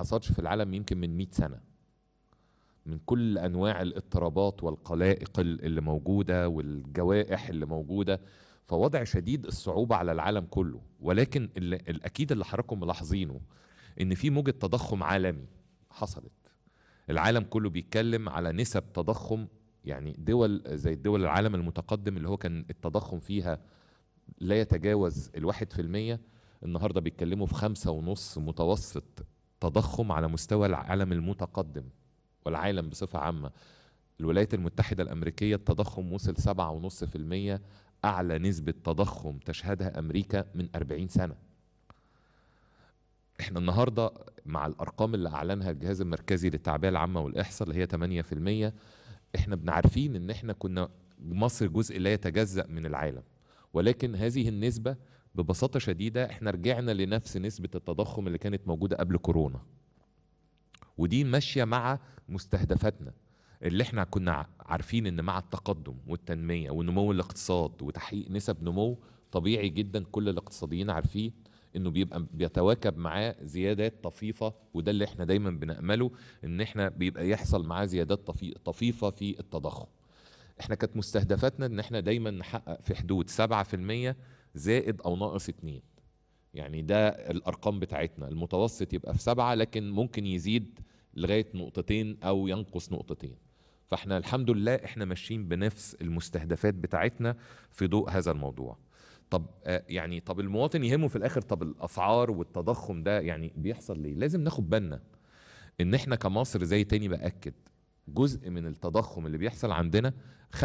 حصلش في العالم يمكن من 100 سنه من كل انواع الاضطرابات والقلائق اللي موجوده والجوائح اللي موجوده فوضع شديد الصعوبه على العالم كله ولكن الاكيد اللي حضراتكم ملاحظينه ان في موجه تضخم عالمي حصلت العالم كله بيتكلم على نسب تضخم يعني دول زي الدول العالم المتقدم اللي هو كان التضخم فيها لا يتجاوز الواحد في المية النهاردة بيتكلموا في خمسة ونص متوسط تضخم على مستوى العالم المتقدم والعالم بصفة عامة الولايات المتحدة الأمريكية التضخم وصل 7.5% أعلى نسبة تضخم تشهدها أمريكا من 40 سنة احنا النهاردة مع الأرقام اللي أعلنها الجهاز المركزي للتعبئة العامة والإحصاء اللي هي 8% احنا بنعرفين ان احنا كنا مصر جزء لا يتجزأ من العالم ولكن هذه النسبة ببساطه شديده احنا رجعنا لنفس نسبه التضخم اللي كانت موجوده قبل كورونا ودي ماشيه مع مستهدفاتنا اللي احنا كنا عارفين ان مع التقدم والتنميه ونمو الاقتصاد وتحقيق نسب نمو طبيعي جدا كل الاقتصاديين عارفين انه بيبقى بيتواكب معاه زيادات طفيفه وده اللي احنا دايما بنامله ان احنا بيبقى يحصل معاه زيادات طفيفه في التضخم. احنا كانت مستهدفاتنا ان احنا دايما نحقق في حدود 7% زائد او ناقص اتنين يعني ده الارقام بتاعتنا المتوسط يبقى في سبعة لكن ممكن يزيد لغايه نقطتين او ينقص نقطتين فاحنا الحمد لله احنا ماشيين بنفس المستهدفات بتاعتنا في ضوء هذا الموضوع طب آه، يعني طب المواطن يهمه في الاخر طب الاسعار والتضخم ده يعني بيحصل ليه لازم ناخد بالنا ان احنا كمصر زي تاني باكد جزء من التضخم اللي بيحصل عندنا 35%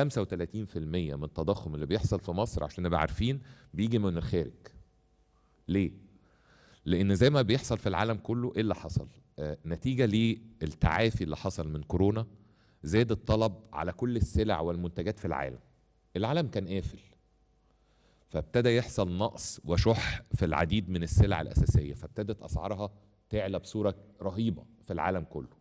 من التضخم اللي بيحصل في مصر عشان نبقى عارفين بيجي من الخارج ليه لان زي ما بيحصل في العالم كله ايه اللي حصل آه نتيجه للتعافي اللي حصل من كورونا زاد الطلب على كل السلع والمنتجات في العالم العالم كان قافل فابتدى يحصل نقص وشح في العديد من السلع الاساسيه فابتدت اسعارها تعلى بصوره رهيبه في العالم كله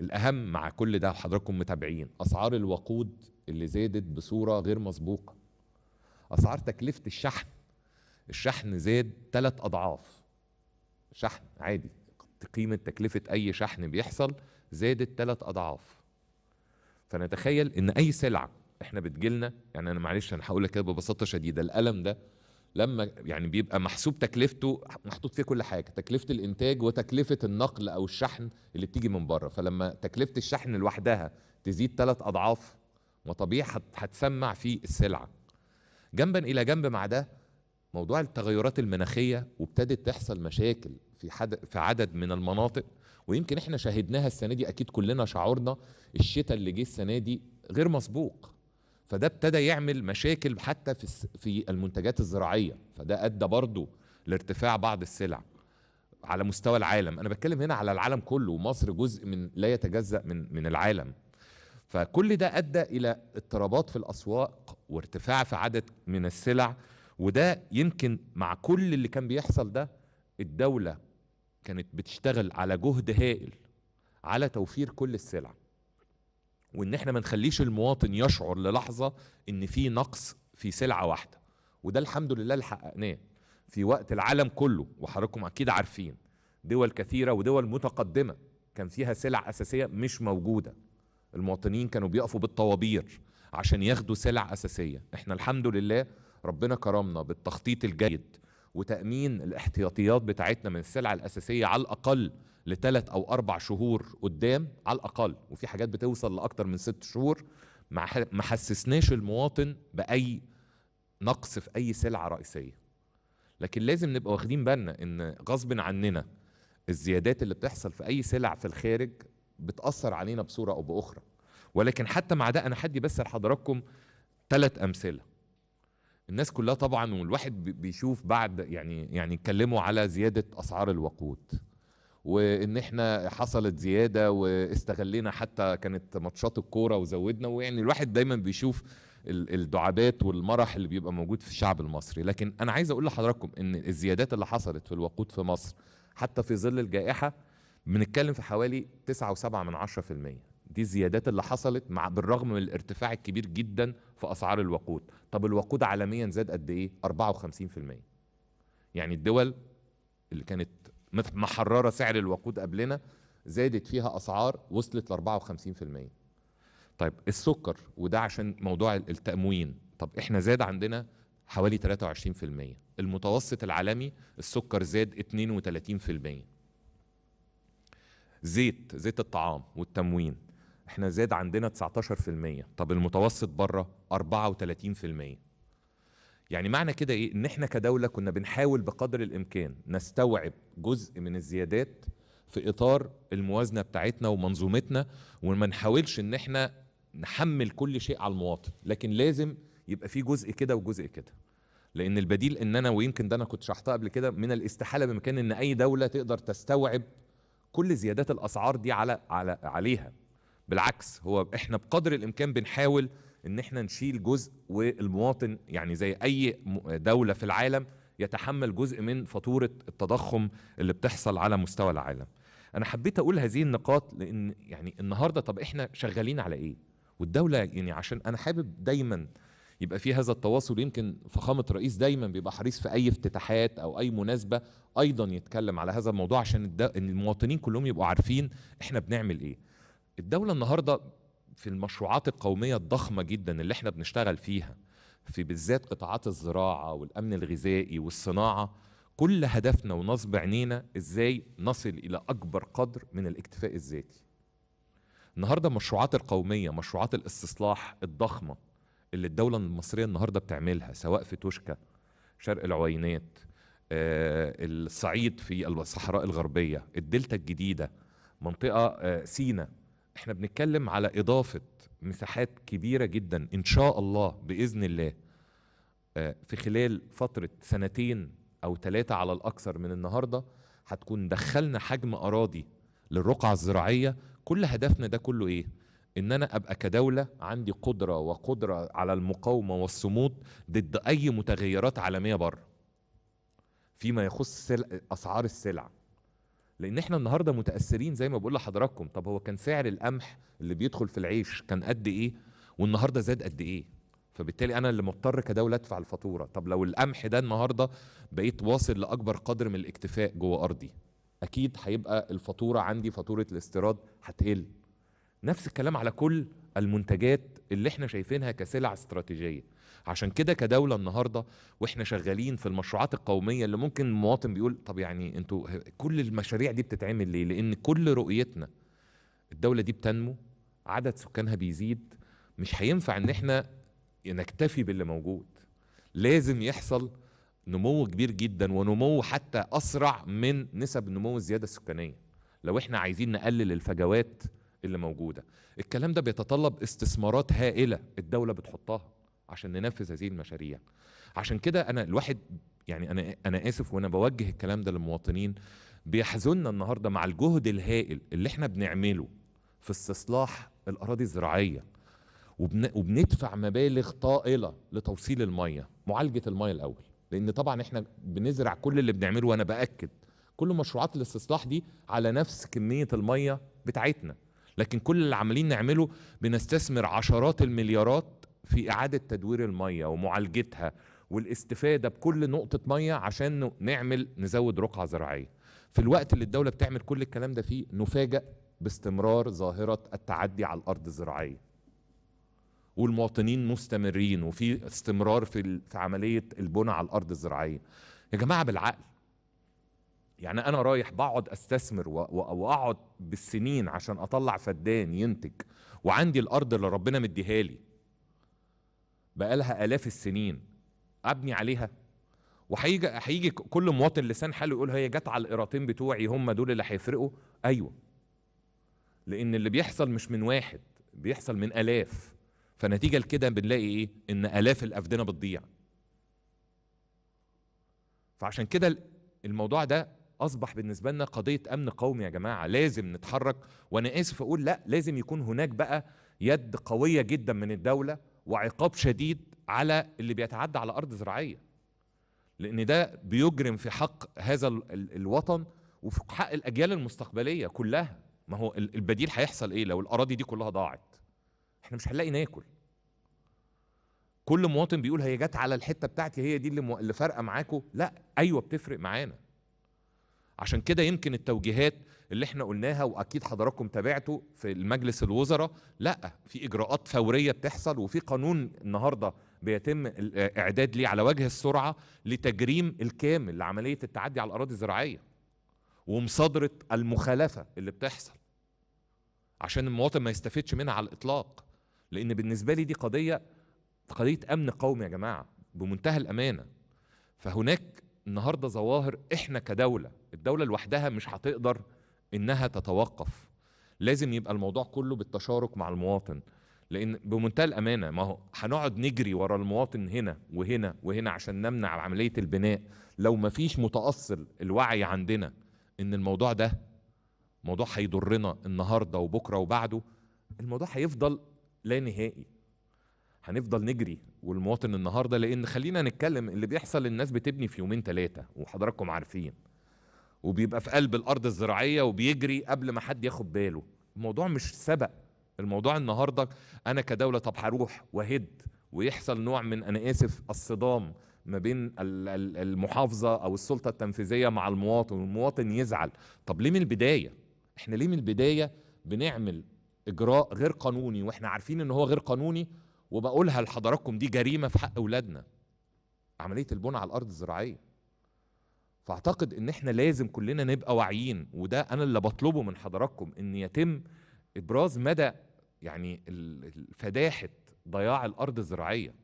الاهم مع كل ده حضراتكم متابعين اسعار الوقود اللي زادت بصوره غير مسبوقه اسعار تكلفه الشحن الشحن زاد ثلاث اضعاف شحن عادي قيمه تكلفه اي شحن بيحصل زادت ثلاث اضعاف فنتخيل ان اي سلعه احنا بتجيلنا يعني انا معلش انا هقول لك كده ببساطه شديده القلم ده لما يعني بيبقى محسوب تكلفته محطوط فيه كل حاجه تكلفه الانتاج وتكلفه النقل او الشحن اللي بتيجي من بره فلما تكلفه الشحن لوحدها تزيد ثلاث اضعاف ما طبيعي هتسمع في السلعه جنبا الى جنب مع ده موضوع التغيرات المناخيه وابتدت تحصل مشاكل في حد في عدد من المناطق ويمكن احنا شاهدناها السنه دي اكيد كلنا شعرنا الشتاء اللي جه السنه دي غير مسبوق فده ابتدى يعمل مشاكل حتى في في المنتجات الزراعيه فده ادى برضه لارتفاع بعض السلع على مستوى العالم انا بتكلم هنا على العالم كله ومصر جزء من لا يتجزا من من العالم فكل ده ادى الى اضطرابات في الاسواق وارتفاع في عدد من السلع وده يمكن مع كل اللي كان بيحصل ده الدوله كانت بتشتغل على جهد هائل على توفير كل السلع وان احنا ما نخليش المواطن يشعر للحظه ان في نقص في سلعه واحده وده الحمد لله اللي حققناه في وقت العالم كله وحضراتكم اكيد عارفين دول كثيره ودول متقدمه كان فيها سلع اساسيه مش موجوده المواطنين كانوا بيقفوا بالطوابير عشان ياخدوا سلع اساسيه احنا الحمد لله ربنا كرمنا بالتخطيط الجيد وتامين الاحتياطيات بتاعتنا من السلع الاساسيه على الاقل لثلاث او اربع شهور قدام على الاقل وفي حاجات بتوصل لاكتر من ست شهور ما حسسناش المواطن باي نقص في اي سلعه رئيسيه لكن لازم نبقى واخدين بالنا ان غصب عننا الزيادات اللي بتحصل في اي سلع في الخارج بتاثر علينا بصوره او باخرى ولكن حتى مع ده انا حدي بس لحضراتكم ثلاث امثله الناس كلها طبعا والواحد بيشوف بعد يعني يعني اتكلموا على زياده اسعار الوقود وان احنا حصلت زياده واستغلينا حتى كانت ماتشات الكوره وزودنا ويعني الواحد دايما بيشوف الدعابات والمرح اللي بيبقى موجود في الشعب المصري لكن انا عايز اقول لحضراتكم ان الزيادات اللي حصلت في الوقود في مصر حتى في ظل الجائحه بنتكلم في حوالي 9.7 من 10% دي الزيادات اللي حصلت مع بالرغم من الارتفاع الكبير جدا في اسعار الوقود طب الوقود عالميا زاد قد ايه 54% يعني الدول اللي كانت محرره سعر الوقود قبلنا زادت فيها اسعار وصلت ل 54% طيب السكر وده عشان موضوع التموين طب احنا زاد عندنا حوالي 23% المتوسط العالمي السكر زاد 32% زيت زيت الطعام والتموين احنا زاد عندنا 19% طب المتوسط بره 34% يعني معنى كده ايه ان احنا كدوله كنا بنحاول بقدر الامكان نستوعب جزء من الزيادات في اطار الموازنه بتاعتنا ومنظومتنا وما نحاولش ان احنا نحمل كل شيء على المواطن لكن لازم يبقى في جزء كده وجزء كده لان البديل ان انا ويمكن ده انا كنت شرحتها قبل كده من الاستحاله بامكان ان اي دوله تقدر تستوعب كل زيادات الاسعار دي على على عليها بالعكس هو احنا بقدر الامكان بنحاول ان احنا نشيل جزء والمواطن يعني زي اي دوله في العالم يتحمل جزء من فاتوره التضخم اللي بتحصل على مستوى العالم انا حبيت اقول هذه النقاط لان يعني النهارده طب احنا شغالين على ايه والدوله يعني عشان انا حابب دايما يبقى في هذا التواصل يمكن فخامه الرئيس دايما بيبقى حريص في اي افتتاحات او اي مناسبه ايضا يتكلم على هذا الموضوع عشان المواطنين كلهم يبقوا عارفين احنا بنعمل ايه الدوله النهارده في المشروعات القومية الضخمة جدا اللي احنا بنشتغل فيها في بالذات قطاعات الزراعة والأمن الغذائي والصناعة كل هدفنا ونصب عينينا ازاي نصل إلى أكبر قدر من الاكتفاء الذاتي النهاردة المشروعات القومية مشروعات الاستصلاح الضخمة اللي الدولة المصرية النهاردة بتعملها سواء في توشكا شرق العوينات آه، الصعيد في الصحراء الغربية الدلتا الجديدة منطقة آه، سينا احنا بنتكلم على اضافه مساحات كبيره جدا ان شاء الله باذن الله آه، في خلال فتره سنتين او ثلاثه على الاكثر من النهارده هتكون دخلنا حجم اراضي للرقعه الزراعيه كل هدفنا ده كله ايه ان انا ابقى كدوله عندي قدره وقدره على المقاومه والصمود ضد اي متغيرات عالميه بره فيما يخص اسعار السلع لان احنا النهارده متاثرين زي ما بقول لحضراتكم طب هو كان سعر القمح اللي بيدخل في العيش كان قد ايه والنهارده زاد قد ايه فبالتالي انا اللي مضطر كدوله ادفع الفاتوره طب لو القمح ده النهارده بقيت واصل لاكبر قدر من الاكتفاء جوه ارضي اكيد هيبقى الفاتوره عندي فاتوره الاستيراد هتقل نفس الكلام على كل المنتجات اللي احنا شايفينها كسلع استراتيجيه عشان كده كدوله النهارده واحنا شغالين في المشروعات القوميه اللي ممكن المواطن بيقول طب يعني انتوا كل المشاريع دي بتتعمل ليه؟ لان كل رؤيتنا الدوله دي بتنمو عدد سكانها بيزيد مش هينفع ان احنا نكتفي باللي موجود لازم يحصل نمو كبير جدا ونمو حتى اسرع من نسب نمو الزياده السكانيه لو احنا عايزين نقلل الفجوات اللي موجوده الكلام ده بيتطلب استثمارات هائله الدوله بتحطها عشان ننفذ هذه المشاريع عشان كده انا الواحد يعني انا انا اسف وانا بوجه الكلام ده للمواطنين بيحزننا النهارده مع الجهد الهائل اللي احنا بنعمله في استصلاح الاراضي الزراعيه وبن... وبندفع مبالغ طائله لتوصيل الميه معالجه الميه الاول لان طبعا احنا بنزرع كل اللي بنعمله وانا باكد كل مشروعات الاستصلاح دي على نفس كميه الميه بتاعتنا لكن كل اللي عمالين نعمله بنستثمر عشرات المليارات في اعاده تدوير الميه ومعالجتها والاستفاده بكل نقطه ميه عشان نعمل نزود رقعه زراعيه في الوقت اللي الدوله بتعمل كل الكلام ده فيه نفاجئ باستمرار ظاهره التعدي على الارض الزراعيه والمواطنين مستمرين وفي استمرار في في عمليه البناء على الارض الزراعيه يا جماعه بالعقل يعني انا رايح بقعد استثمر واقعد بالسنين عشان اطلع فدان ينتج وعندي الارض اللي ربنا مديها لي بقالها آلاف السنين أبني عليها وهيجي هيجي كل مواطن لسان حاله يقول هي جت على القراطين بتوعي هم دول اللي هيفرقوا أيوه لأن اللي بيحصل مش من واحد بيحصل من آلاف فنتيجة لكده بنلاقي إيه؟ إن آلاف الأفدنة بتضيع فعشان كده الموضوع ده اصبح بالنسبه لنا قضيه امن قومي يا جماعه لازم نتحرك وانا اسف اقول لا لازم يكون هناك بقى يد قويه جدا من الدوله وعقاب شديد على اللي بيتعدى على ارض زراعيه لان ده بيجرم في حق هذا الوطن وفي حق الاجيال المستقبليه كلها ما هو البديل هيحصل ايه لو الاراضي دي كلها ضاعت احنا مش هنلاقي ناكل كل مواطن بيقول هي جت على الحته بتاعتي هي دي اللي, اللي فارقه معاكم لا ايوه بتفرق معانا عشان كده يمكن التوجيهات اللي احنا قلناها واكيد حضراتكم تابعته في المجلس الوزراء لا في اجراءات فوريه بتحصل وفي قانون النهارده بيتم الاعداد ليه على وجه السرعه لتجريم الكامل لعمليه التعدي على الاراضي الزراعيه ومصادره المخالفه اللي بتحصل عشان المواطن ما يستفدش منها على الاطلاق لان بالنسبه لي دي قضيه قضيه امن قومي يا جماعه بمنتهى الامانه فهناك النهارده ظواهر احنا كدوله الدوله لوحدها مش هتقدر انها تتوقف لازم يبقى الموضوع كله بالتشارك مع المواطن لان بمنتهى الامانه ما هو هنقعد نجري ورا المواطن هنا وهنا وهنا عشان نمنع عمليه البناء لو ما فيش متاصل الوعي عندنا ان الموضوع ده موضوع هيضرنا النهارده وبكره وبعده الموضوع هيفضل لا نهائي هنفضل نجري والمواطن النهارده لان خلينا نتكلم اللي بيحصل الناس بتبني في يومين ثلاثه وحضراتكم عارفين وبيبقى في قلب الارض الزراعيه وبيجري قبل ما حد ياخد باله الموضوع مش سبق الموضوع النهارده انا كدوله طب هروح وهد ويحصل نوع من انا اسف الصدام ما بين المحافظه او السلطه التنفيذيه مع المواطن والمواطن يزعل طب ليه من البدايه احنا ليه من البدايه بنعمل اجراء غير قانوني واحنا عارفين ان هو غير قانوني وبقولها لحضراتكم دي جريمه في حق اولادنا عمليه البناء على الارض الزراعيه فاعتقد ان احنا لازم كلنا نبقى واعيين وده انا اللي بطلبه من حضراتكم ان يتم ابراز مدى يعني فداحه ضياع الارض الزراعيه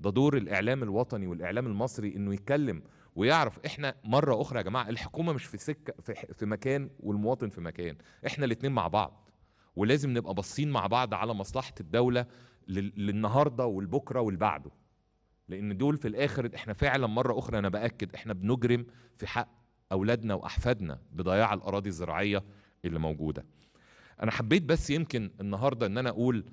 ده دور الاعلام الوطني والاعلام المصري انه يتكلم ويعرف احنا مره اخرى يا جماعه الحكومه مش في سكه في, في مكان والمواطن في مكان احنا الاثنين مع بعض ولازم نبقى باصين مع بعض على مصلحه الدوله للنهارده والبكره والبعده لان دول في الاخر احنا فعلا مره اخرى انا باكد احنا بنجرم في حق اولادنا واحفادنا بضياع الاراضي الزراعيه اللي موجوده انا حبيت بس يمكن النهارده ان انا اقول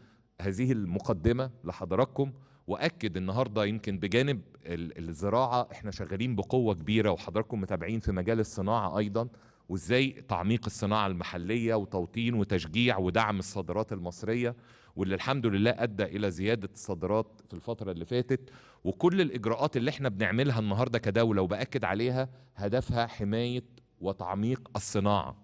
هذه المقدمه لحضراتكم واكد النهارده يمكن بجانب الزراعه احنا شغالين بقوه كبيره وحضراتكم متابعين في مجال الصناعه ايضا وازاي تعميق الصناعه المحليه وتوطين وتشجيع ودعم الصادرات المصريه واللي الحمد لله ادى الى زياده الصادرات في الفتره اللي فاتت وكل الاجراءات اللي احنا بنعملها النهارده كدوله وباكد عليها هدفها حمايه وتعميق الصناعه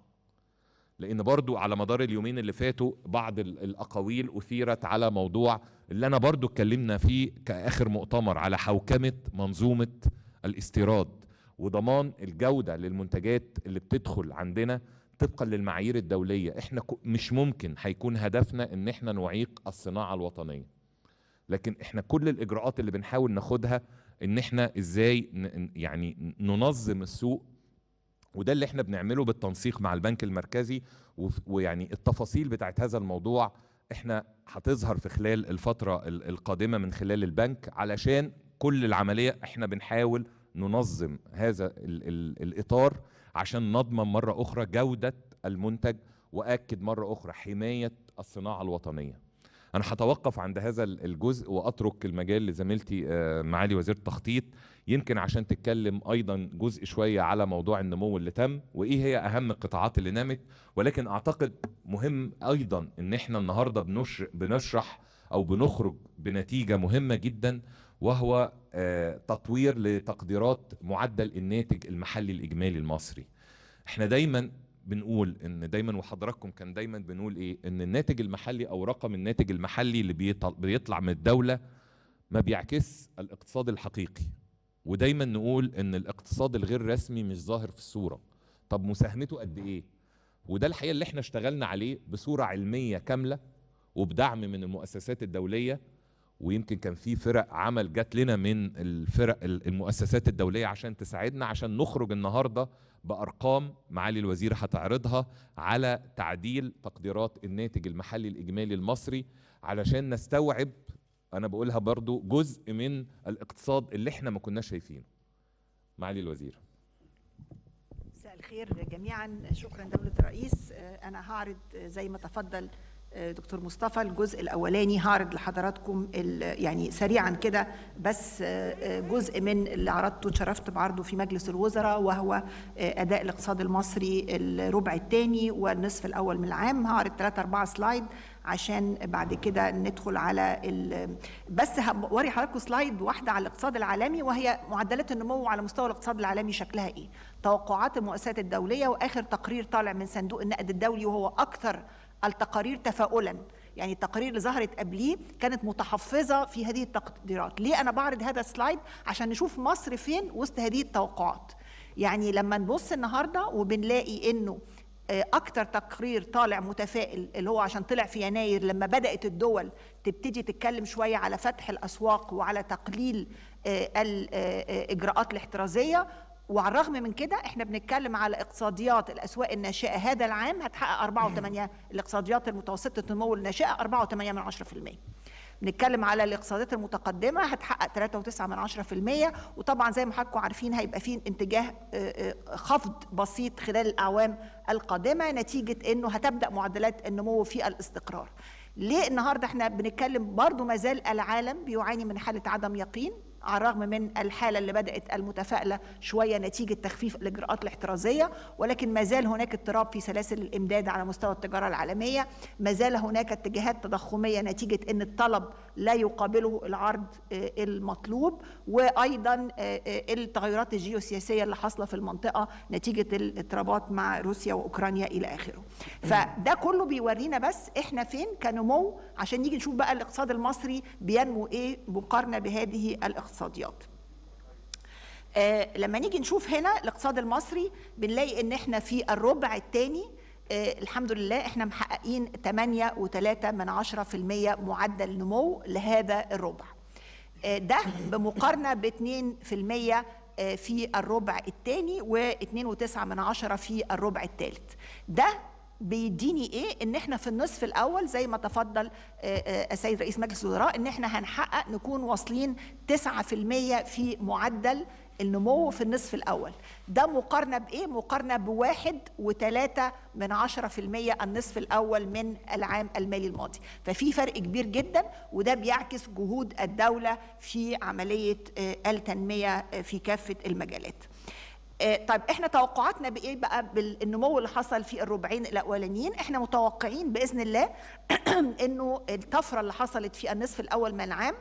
لان برضو على مدار اليومين اللي فاتوا بعض الاقاويل اثيرت على موضوع اللي انا برضو اتكلمنا فيه كاخر مؤتمر على حوكمه منظومه الاستيراد وضمان الجوده للمنتجات اللي بتدخل عندنا طبقا للمعايير الدولية احنا مش ممكن هيكون هدفنا ان احنا نعيق الصناعة الوطنية لكن احنا كل الاجراءات اللي بنحاول ناخدها ان احنا ازاي يعني ننظم السوق وده اللي احنا بنعمله بالتنسيق مع البنك المركزي ويعني التفاصيل بتاعت هذا الموضوع احنا هتظهر في خلال الفترة القادمة من خلال البنك علشان كل العملية احنا بنحاول ننظم هذا الإطار عشان نضمن مرة أخرى جودة المنتج وأكد مرة أخرى حماية الصناعة الوطنية أنا هتوقف عند هذا الجزء وأترك المجال لزميلتي آه، معالي وزير التخطيط يمكن عشان تتكلم أيضا جزء شوية على موضوع النمو اللي تم وإيه هي أهم القطاعات اللي نمت ولكن أعتقد مهم أيضا إن إحنا النهاردة بنشرح أو بنخرج بنتيجة مهمة جدا وهو آه، تطوير لتقديرات معدل الناتج المحلي الاجمالي المصري احنا دايما بنقول ان دايما وحضراتكم كان دايما بنقول ايه ان الناتج المحلي او رقم الناتج المحلي اللي بيطلع من الدوله ما بيعكس الاقتصاد الحقيقي ودايما نقول ان الاقتصاد الغير رسمي مش ظاهر في الصوره طب مساهمته قد ايه وده الحقيقه اللي احنا اشتغلنا عليه بصوره علميه كامله وبدعم من المؤسسات الدوليه ويمكن كان في فرق عمل جات لنا من الفرق المؤسسات الدوليه عشان تساعدنا عشان نخرج النهارده بارقام معالي الوزير هتعرضها على تعديل تقديرات الناتج المحلي الاجمالي المصري علشان نستوعب انا بقولها برضو جزء من الاقتصاد اللي احنا ما كناش شايفينه معالي الوزير مساء الخير جميعا شكرا دولة الرئيس أنا هعرض زي ما تفضل دكتور مصطفى الجزء الاولاني هعرض لحضراتكم يعني سريعا كده بس آه، آه، جزء من اللي عرضته اتشرفت بعرضه في مجلس الوزراء وهو آه، اداء الاقتصاد المصري الربع الثاني والنصف الاول من العام هعرض 3 4 سلايد عشان بعد كده ندخل على ال... بس هوري حضراتكم سلايد واحده على الاقتصاد العالمي وهي معدلات النمو على مستوى الاقتصاد العالمي شكلها ايه توقعات المؤسسات الدوليه واخر تقرير طالع من صندوق النقد الدولي وهو اكثر التقارير تفاؤلا يعني التقارير اللي ظهرت قبليه كانت متحفظه في هذه التقديرات ليه انا بعرض هذا السلايد عشان نشوف مصر فين وسط هذه التوقعات يعني لما نبص النهارده وبنلاقي انه آه، اكتر تقرير طالع متفائل اللي هو عشان طلع في يناير لما بدات الدول تبتدي تتكلم شويه على فتح الاسواق وعلى تقليل آه، الاجراءات آه، الاحترازيه وعلى الرغم من كده احنا بنتكلم على اقتصاديات الاسواق الناشئه هذا العام هتحقق 8 الاقتصاديات المتوسطه النمو الناشئه 4.8 من 10% بنتكلم على الاقتصادات المتقدمه هتحقق 3.9 من 10% وطبعا زي ما حضراتكم عارفين هيبقى في اتجاه آه، آه، خفض بسيط خلال الاعوام القادمه نتيجه انه هتبدا معدلات النمو في الاستقرار ليه النهارده احنا بنتكلم برضو ما زال العالم بيعاني من حاله عدم يقين على الرغم من الحالة اللي بدأت المتفائلة شوية نتيجة تخفيف الإجراءات الاحترازية ولكن ما زال هناك اضطراب في سلاسل الإمداد على مستوى التجارة العالمية ما زال هناك اتجاهات تضخمية نتيجة أن الطلب لا يقابله العرض آه، المطلوب وأيضا آه، آه، التغيرات الجيوسياسية اللي حاصلة في المنطقة نتيجة الاضطرابات مع روسيا وأوكرانيا إلى آخره فده كله بيورينا بس إحنا فين كنمو عشان نيجي نشوف بقى الاقتصاد المصري بينمو إيه مقارنة بهذه الاقتصاد الاقتصاديات آه لما نيجي نشوف هنا الاقتصاد المصري بنلاقي ان احنا في الربع الثاني آه الحمد لله احنا محققين 8.3 من 10% معدل نمو لهذا الربع آه ده بمقارنه ب 2% آه، في الربع الثاني و2.9 من عشرة في الربع الثالث ده بيديني ايه ان احنا في النصف الاول زي ما تفضل آه، آه، السيد رئيس مجلس الوزراء ان احنا هنحقق نكون واصلين 9% في معدل النمو في النصف الاول ده مقارنه بايه مقارنه بواحد وثلاثة من عشرة في المية النصف الاول من العام المالي الماضي ففي فرق كبير جدا وده بيعكس جهود الدوله في عمليه آه، التنميه في كافه المجالات آه، طيب احنا توقعاتنا بايه بقى بالنمو اللي حصل في الربعين الاولانيين احنا متوقعين باذن الله انه الطفره اللي حصلت في النصف الاول من العام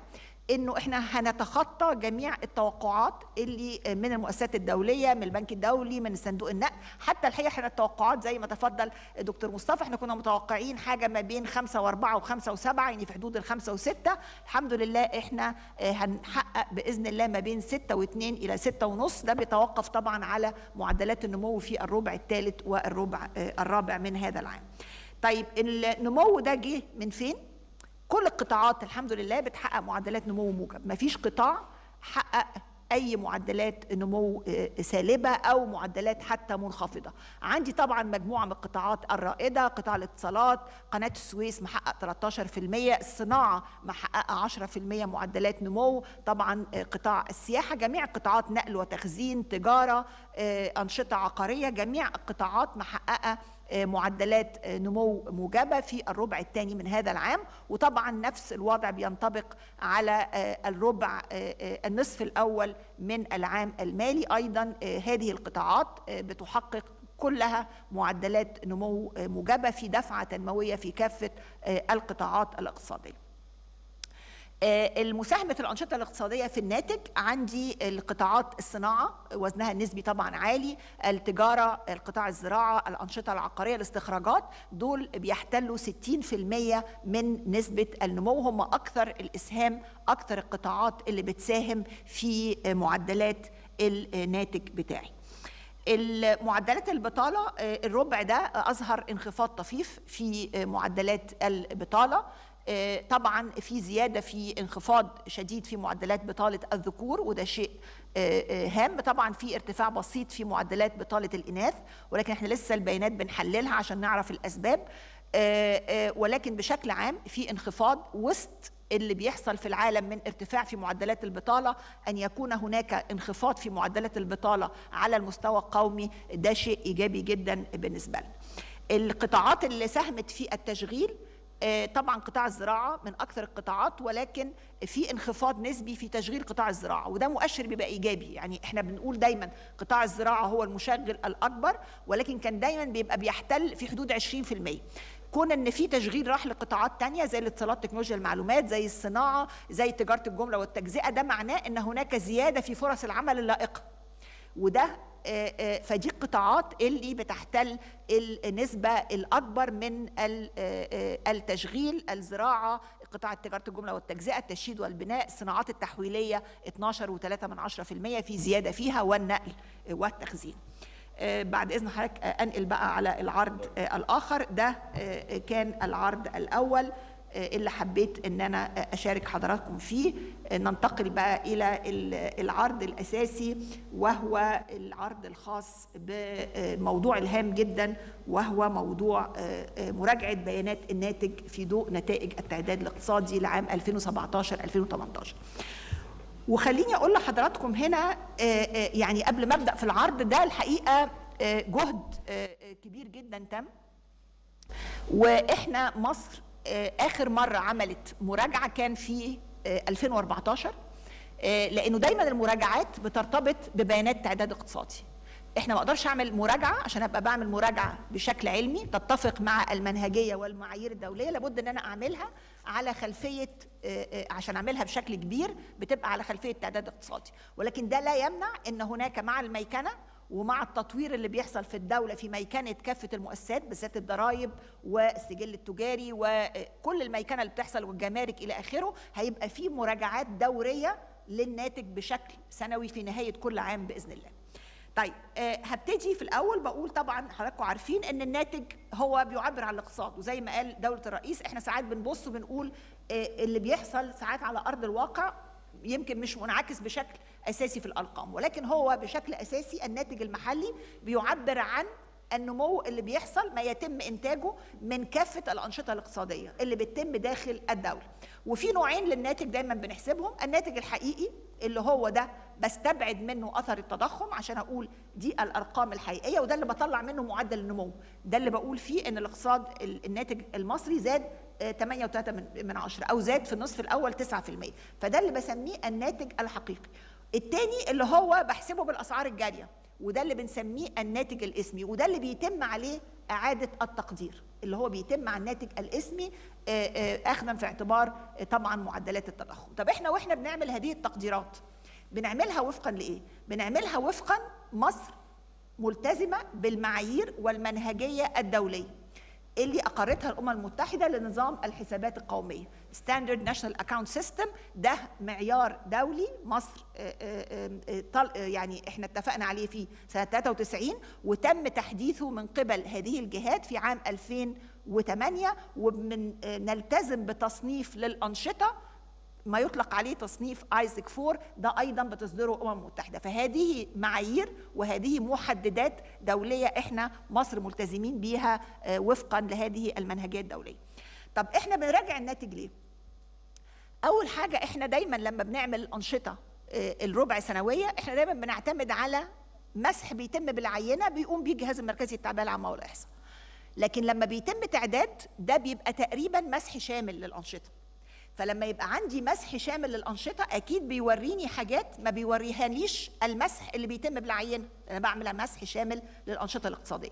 انه احنا هنتخطى جميع التوقعات اللي من المؤسسات الدوليه من البنك الدولي من صندوق النقد حتى الحقيقه احنا التوقعات زي ما تفضل الدكتور مصطفى احنا كنا متوقعين حاجه ما بين 5 و4 و5 و7 يعني في حدود ال5 و6 الحمد لله احنا آه، هنحقق باذن الله ما بين 6 و2 الى 6 ونص ده بيتوقف طبعا على معدلات النمو في الربع الثالث والربع آه، الرابع من هذا العام طيب النمو ده جه من فين؟ كل القطاعات الحمد لله بتحقق معدلات نمو موجب ما فيش قطاع حقق اي معدلات نمو آه، سالبه او معدلات حتى منخفضه عندي طبعا مجموعه من القطاعات الرائده قطاع الاتصالات قناه السويس محقق 13% الصناعه محققه 10% معدلات نمو طبعا آه، قطاع السياحه جميع قطاعات نقل وتخزين تجاره آه، انشطه عقاريه جميع القطاعات محققه آه، معدلات آه، نمو موجبه في الربع الثاني من هذا العام وطبعا نفس الوضع بينطبق على آه، الربع النصف الاول من العام المالي ايضا هذه القطاعات بتحقق كلها معدلات نمو موجبه في دفعه تنمويه في كافه القطاعات الاقتصاديه آه، المساهمة الأنشطة الاقتصادية في الناتج عندي القطاعات الصناعة وزنها النسبي طبعا عالي التجارة القطاع الزراعة الأنشطة العقارية الاستخراجات دول بيحتلوا 60% من نسبة النمو هم أكثر الإسهام أكثر القطاعات اللي بتساهم في معدلات الناتج بتاعي معدلات البطالة آه، الربع ده أظهر انخفاض طفيف في معدلات البطالة آه، طبعا في زيادة في انخفاض شديد في معدلات بطالة الذكور وده شيء آه، آه، هام طبعا في ارتفاع بسيط في معدلات بطالة الإناث ولكن احنا لسه البيانات بنحللها عشان نعرف الأسباب ولكن بشكل عام في انخفاض وسط اللي بيحصل في العالم من ارتفاع في معدلات البطالة أن يكون هناك انخفاض في معدلات البطالة على المستوى القومي ده شيء إيجابي جدا بالنسبة لنا القطاعات اللي ساهمت في التشغيل آه، طبعا قطاع الزراعه من اكثر القطاعات ولكن في انخفاض نسبي في تشغيل قطاع الزراعه وده مؤشر بيبقى ايجابي يعني احنا بنقول دايما قطاع الزراعه هو المشغل الاكبر ولكن كان دايما بيبقى بيحتل في حدود 20% كون ان في تشغيل راح لقطاعات تانية زي الاتصالات تكنولوجيا المعلومات زي الصناعه زي تجاره الجمله والتجزئه ده معناه ان هناك زياده في فرص العمل اللائقه وده آه، آه، فدي القطاعات اللي بتحتل النسبة الأكبر من آه، التشغيل الزراعة قطاع تجارة الجملة والتجزئة التشييد والبناء الصناعات التحويلية 12 و3 من 10% في زيادة فيها والنقل والتخزين بعد إذن حضرتك أنقل بقى على العرض الآخر ده كان العرض الأول آه، اللي حبيت ان انا اشارك حضراتكم فيه آه، ننتقل بقى الى العرض الاساسي وهو العرض الخاص بموضوع الهام جدا وهو موضوع آه، مراجعه بيانات الناتج في ضوء نتائج التعداد الاقتصادي لعام 2017 2018 وخليني اقول لحضراتكم هنا يعني قبل ما ابدا في العرض ده الحقيقه جهد كبير جدا تم واحنا مصر آه، اخر مره عملت مراجعه كان في 2014 آه، آه، لانه دايما المراجعات بترتبط ببيانات تعداد اقتصادي احنا ما اقدرش اعمل مراجعه عشان ابقى بعمل مراجعه بشكل علمي تتفق مع المنهجيه والمعايير الدوليه لابد ان انا اعملها على خلفيه عشان اعملها بشكل كبير بتبقى على خلفيه تعداد اقتصادي ولكن ده لا يمنع ان هناك مع الميكنه ومع التطوير اللي بيحصل في الدوله في ميكنه كافه المؤسسات بالذات الضرائب والسجل التجاري وكل الميكنه اللي بتحصل والجمارك الى اخره هيبقى في مراجعات دوريه للناتج بشكل سنوي في نهايه كل عام باذن الله. طيب آه، هبتدي في الاول بقول طبعا حضراتكم عارفين ان الناتج هو بيعبر عن الاقتصاد وزي ما قال دوله الرئيس احنا ساعات بنبص وبنقول آه، اللي بيحصل ساعات على ارض الواقع يمكن مش منعكس بشكل اساسي في الارقام ولكن هو بشكل اساسي الناتج المحلي بيعبر عن النمو اللي بيحصل ما يتم انتاجه من كافه الانشطه الاقتصاديه اللي بتتم داخل الدوله وفي نوعين للناتج دايما بنحسبهم الناتج الحقيقي اللي هو ده بستبعد منه اثر التضخم عشان اقول دي الارقام الحقيقيه وده اللي بطلع منه معدل النمو ده اللي بقول فيه ان الاقتصاد الناتج المصري زاد 8.3 آه، من 10 او زاد في النصف الاول 9% فده اللي بسميه الناتج الحقيقي التاني اللي هو بحسبه بالاسعار الجاريه وده اللي بنسميه الناتج الاسمي وده اللي بيتم عليه اعاده التقدير اللي هو بيتم على الناتج الاسمي آه، آه، اخذا في اعتبار طبعا معدلات التضخم طب احنا واحنا بنعمل هذه التقديرات بنعملها وفقا لايه بنعملها وفقا مصر ملتزمه بالمعايير والمنهجيه الدوليه اللي اقرتها الامم المتحده لنظام الحسابات القوميه ستاندرد ناشونال اكاونت سيستم ده معيار دولي مصر آه، آه، آه، يعني احنا اتفقنا عليه في سنه 93 وتم تحديثه من قبل هذه الجهات في عام 2008 وبنلتزم بتصنيف للانشطه ما يطلق عليه تصنيف ايزك فور ده ايضا بتصدره الامم المتحده فهذه معايير وهذه محددات دوليه احنا مصر ملتزمين بيها آه، وفقا لهذه المنهجيه الدوليه طب احنا بنراجع الناتج ليه اول حاجه احنا دايما لما بنعمل انشطه آه، الربع سنويه احنا دايما بنعتمد على مسح بيتم بالعينه بيقوم بيه الجهاز المركزي للتعبئه العامه والاحصاء لكن لما بيتم تعداد ده بيبقى تقريبا مسح شامل للانشطه فلما يبقى عندي مسح شامل للانشطه اكيد بيوريني حاجات ما بيوريهاليش المسح اللي بيتم بالعينه انا بعمل مسح شامل للانشطه الاقتصاديه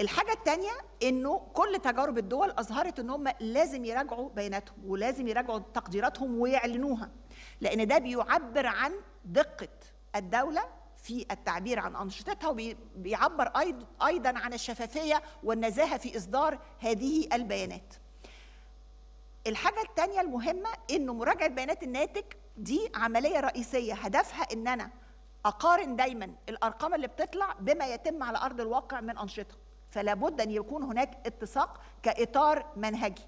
الحاجة التانية انه كل تجارب الدول اظهرت ان هم لازم يراجعوا بياناتهم ولازم يراجعوا تقديراتهم ويعلنوها لان ده بيعبر عن دقة الدولة في التعبير عن انشطتها وبيعبر ايضا عن الشفافية والنزاهة في اصدار هذه البيانات الحاجة التانية المهمة انه مراجعة بيانات الناتج دي عملية رئيسية هدفها ان انا اقارن دايما الارقام اللي بتطلع بما يتم على ارض الواقع من انشطة فلا بد ان يكون هناك اتساق كاطار منهجي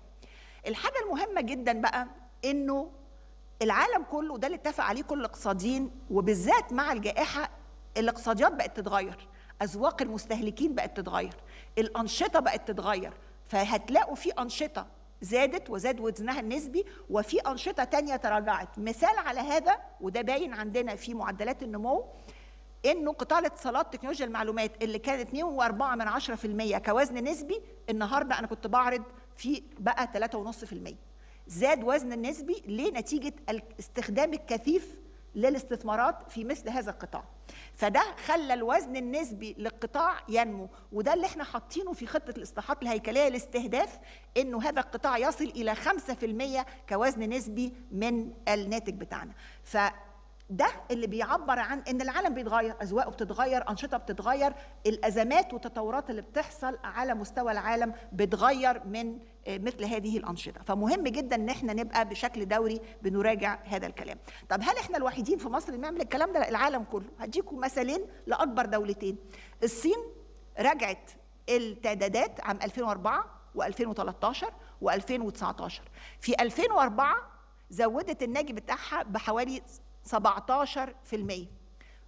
الحاجة المهمة جدا بقى انه العالم كله ده اللي اتفق عليه كل الاقتصاديين وبالذات مع الجائحة الاقتصاديات بقت تتغير أذواق المستهلكين بقت تتغير الأنشطة بقت تتغير فهتلاقوا في أنشطة زادت وزاد وزنها النسبي وفي أنشطة تانية تراجعت مثال على هذا وده باين عندنا في معدلات النمو انه قطاع الاتصالات تكنولوجيا المعلومات اللي كانت 2.4 من 10% كوزن نسبي النهارده انا كنت بعرض في بقى 3.5% زاد وزن النسبي لنتيجه الاستخدام الكثيف للاستثمارات في مثل هذا القطاع فده خلى الوزن النسبي للقطاع ينمو وده اللي احنا حاطينه في خطه الاصلاحات الهيكليه لاستهداف انه هذا القطاع يصل الى 5% كوزن نسبي من الناتج بتاعنا ف ده اللي بيعبر عن ان العالم بيتغير اذواقه بتتغير انشطه بتتغير الازمات والتطورات اللي بتحصل على مستوى العالم بتغير من آه، مثل هذه الانشطه فمهم جدا ان احنا نبقى بشكل دوري بنراجع هذا الكلام طب هل احنا الوحيدين في مصر اللي بنعمل الكلام ده العالم كله هديكم مثالين لاكبر دولتين الصين رجعت التعدادات عام 2004 و2013 و2019 في 2004 زودت الناجي بتاعها بحوالي 17%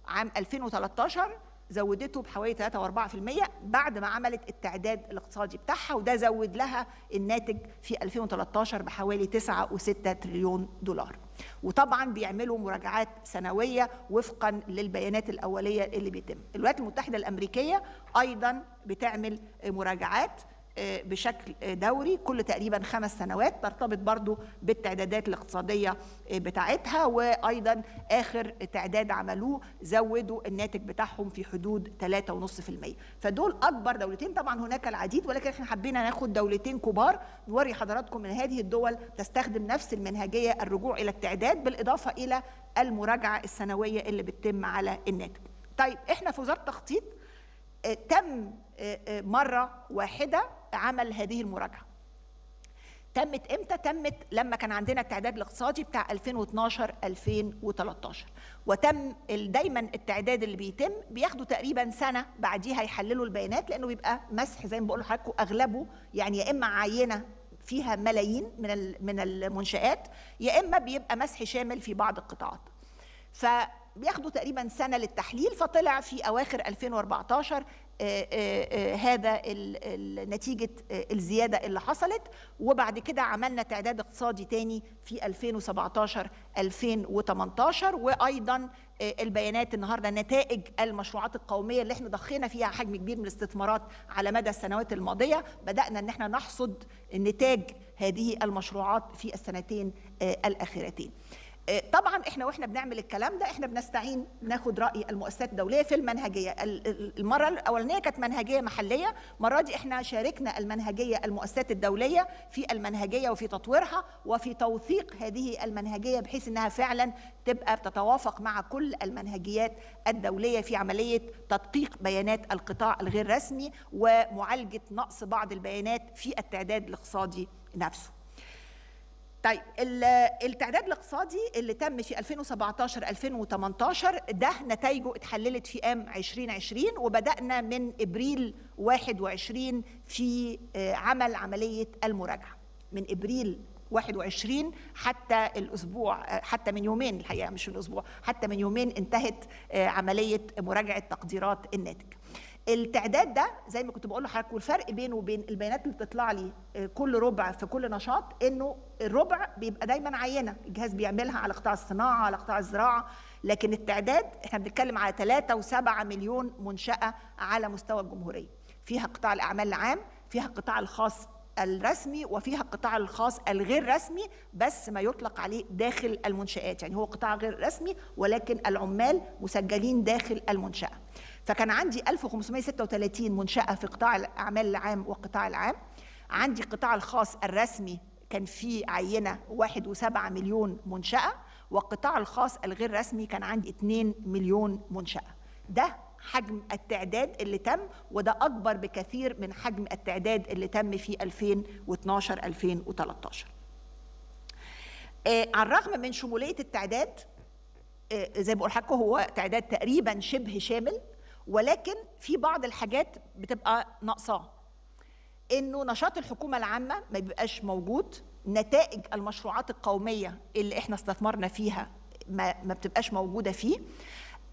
عام 2013 زودته بحوالي 3 و4% بعد ما عملت التعداد الاقتصادي بتاعها وده زود لها الناتج في 2013 بحوالي 9.6 تريليون دولار وطبعا بيعملوا مراجعات سنويه وفقا للبيانات الاوليه اللي بيتم الولايات المتحده الامريكيه ايضا بتعمل مراجعات آه، بشكل دوري كل تقريبا خمس سنوات ترتبط برضو بالتعدادات الاقتصادية آه، بتاعتها وأيضا آخر تعداد عملوه زودوا الناتج بتاعهم في حدود 3.5% فدول أكبر دولتين طبعا هناك العديد ولكن احنا حبينا ناخد دولتين كبار نوري حضراتكم ان هذه الدول تستخدم نفس المنهجية الرجوع إلى التعداد بالإضافة إلى المراجعة السنوية اللي بتتم على الناتج طيب احنا في وزارة التخطيط آه، تم آه، آه، مرة واحدة عمل هذه المراجعة تمت امتى تمت لما كان عندنا التعداد الاقتصادي بتاع 2012 2013 وتم دايما التعداد اللي بيتم بياخدوا تقريبا سنه بعديها يحللوا البيانات لانه بيبقى مسح زي ما بقول لحضراتكم اغلبه يعني يا اما عينه فيها ملايين من من المنشات يا اما بيبقى مسح شامل في بعض القطاعات ف بياخدوا تقريبا سنة للتحليل فطلع في أواخر 2014 آه، آه، آه، هذا نتيجة الزيادة اللي حصلت وبعد كده عملنا تعداد اقتصادي تاني في 2017 2018 وأيضا البيانات النهاردة نتائج المشروعات القومية اللي احنا ضخينا فيها حجم كبير من الاستثمارات على مدى السنوات الماضية بدأنا ان احنا نحصد نتاج هذه المشروعات في السنتين الأخيرتين آه، طبعا احنا واحنا بنعمل الكلام ده احنا بنستعين ناخد راي المؤسسات الدوليه في المنهجيه المره الاولانيه كانت منهجيه محليه المره دي احنا شاركنا المنهجيه المؤسسات الدوليه في المنهجيه وفي تطويرها وفي توثيق هذه المنهجيه بحيث انها فعلا تبقى بتتوافق مع كل المنهجيات الدوليه في عمليه تدقيق بيانات القطاع الغير رسمي ومعالجه نقص بعض البيانات في التعداد الاقتصادي نفسه طيب التعداد الاقتصادي اللي تم في 2017 2018 ده نتائجه اتحللت في عام 2020 وبدانا من ابريل 21 في آه، عمل عمليه المراجعه من ابريل 21 حتى الاسبوع آه، حتى من يومين الحقيقه مش من اسبوع حتى من يومين انتهت آه، عمليه مراجعه تقديرات الناتج التعداد ده زي ما كنت بقول لحضرتك والفرق بينه وبين البيانات اللي بتطلع لي آه، كل ربع في كل نشاط انه الربع بيبقى دايما عينه الجهاز بيعملها على قطاع الصناعه على قطاع الزراعه لكن التعداد احنا بنتكلم على 3 و7 مليون منشاه على مستوى الجمهوريه فيها قطاع الاعمال العام فيها القطاع الخاص الرسمي وفيها القطاع الخاص الغير رسمي بس ما يطلق عليه داخل المنشآت يعني هو قطاع غير رسمي ولكن العمال مسجلين داخل المنشأة فكان عندي 1536 منشأة في قطاع الأعمال العام والقطاع العام عندي القطاع الخاص الرسمي كان فيه عينة 1.7 مليون منشأة والقطاع الخاص الغير رسمي كان عندي 2 مليون منشأة ده حجم التعداد اللي تم وده أكبر بكثير من حجم التعداد اللي تم في 2012 2013 آه، على الرغم من شمولية التعداد آه، زي ما بقول لحضرتك هو تعداد تقريبا شبه شامل ولكن في بعض الحاجات بتبقى ناقصاه انه نشاط الحكومه العامه ما بيبقاش موجود نتائج المشروعات القوميه اللي احنا استثمرنا فيها ما, ما بتبقاش موجوده فيه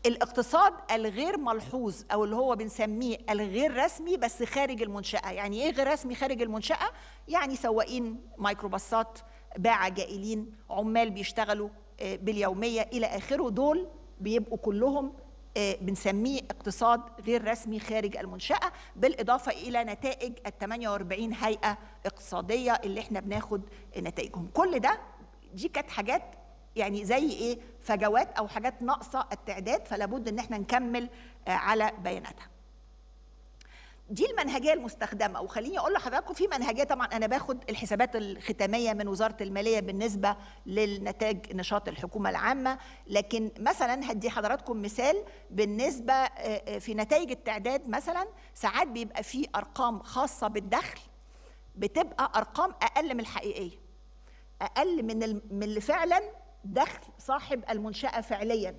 الاقتصاد الغير ملحوظ او اللي هو بنسميه الغير رسمي بس خارج المنشاه يعني ايه غير رسمي خارج المنشاه يعني سواقين ميكروباصات باعة جائلين عمال بيشتغلوا آه، باليوميه الى اخره دول بيبقوا كلهم آه، بنسميه اقتصاد غير رسمي خارج المنشأة بالإضافة إلى نتائج ال 48 هيئة اقتصادية اللي احنا بناخد نتائجهم كل ده دي كانت حاجات يعني زي ايه فجوات او حاجات ناقصه التعداد فلابد ان احنا نكمل آه، على بياناتها دي المنهجيه المستخدمه وخليني اقول لحضراتكم في منهجيه طبعا انا باخد الحسابات الختاميه من وزاره الماليه بالنسبه للنتاج نشاط الحكومه العامه لكن مثلا هدي حضراتكم مثال بالنسبه آه، آه، في نتائج التعداد مثلا ساعات بيبقى في ارقام خاصه بالدخل بتبقى ارقام اقل من الحقيقيه اقل من من اللي فعلا دخل صاحب المنشاه فعليا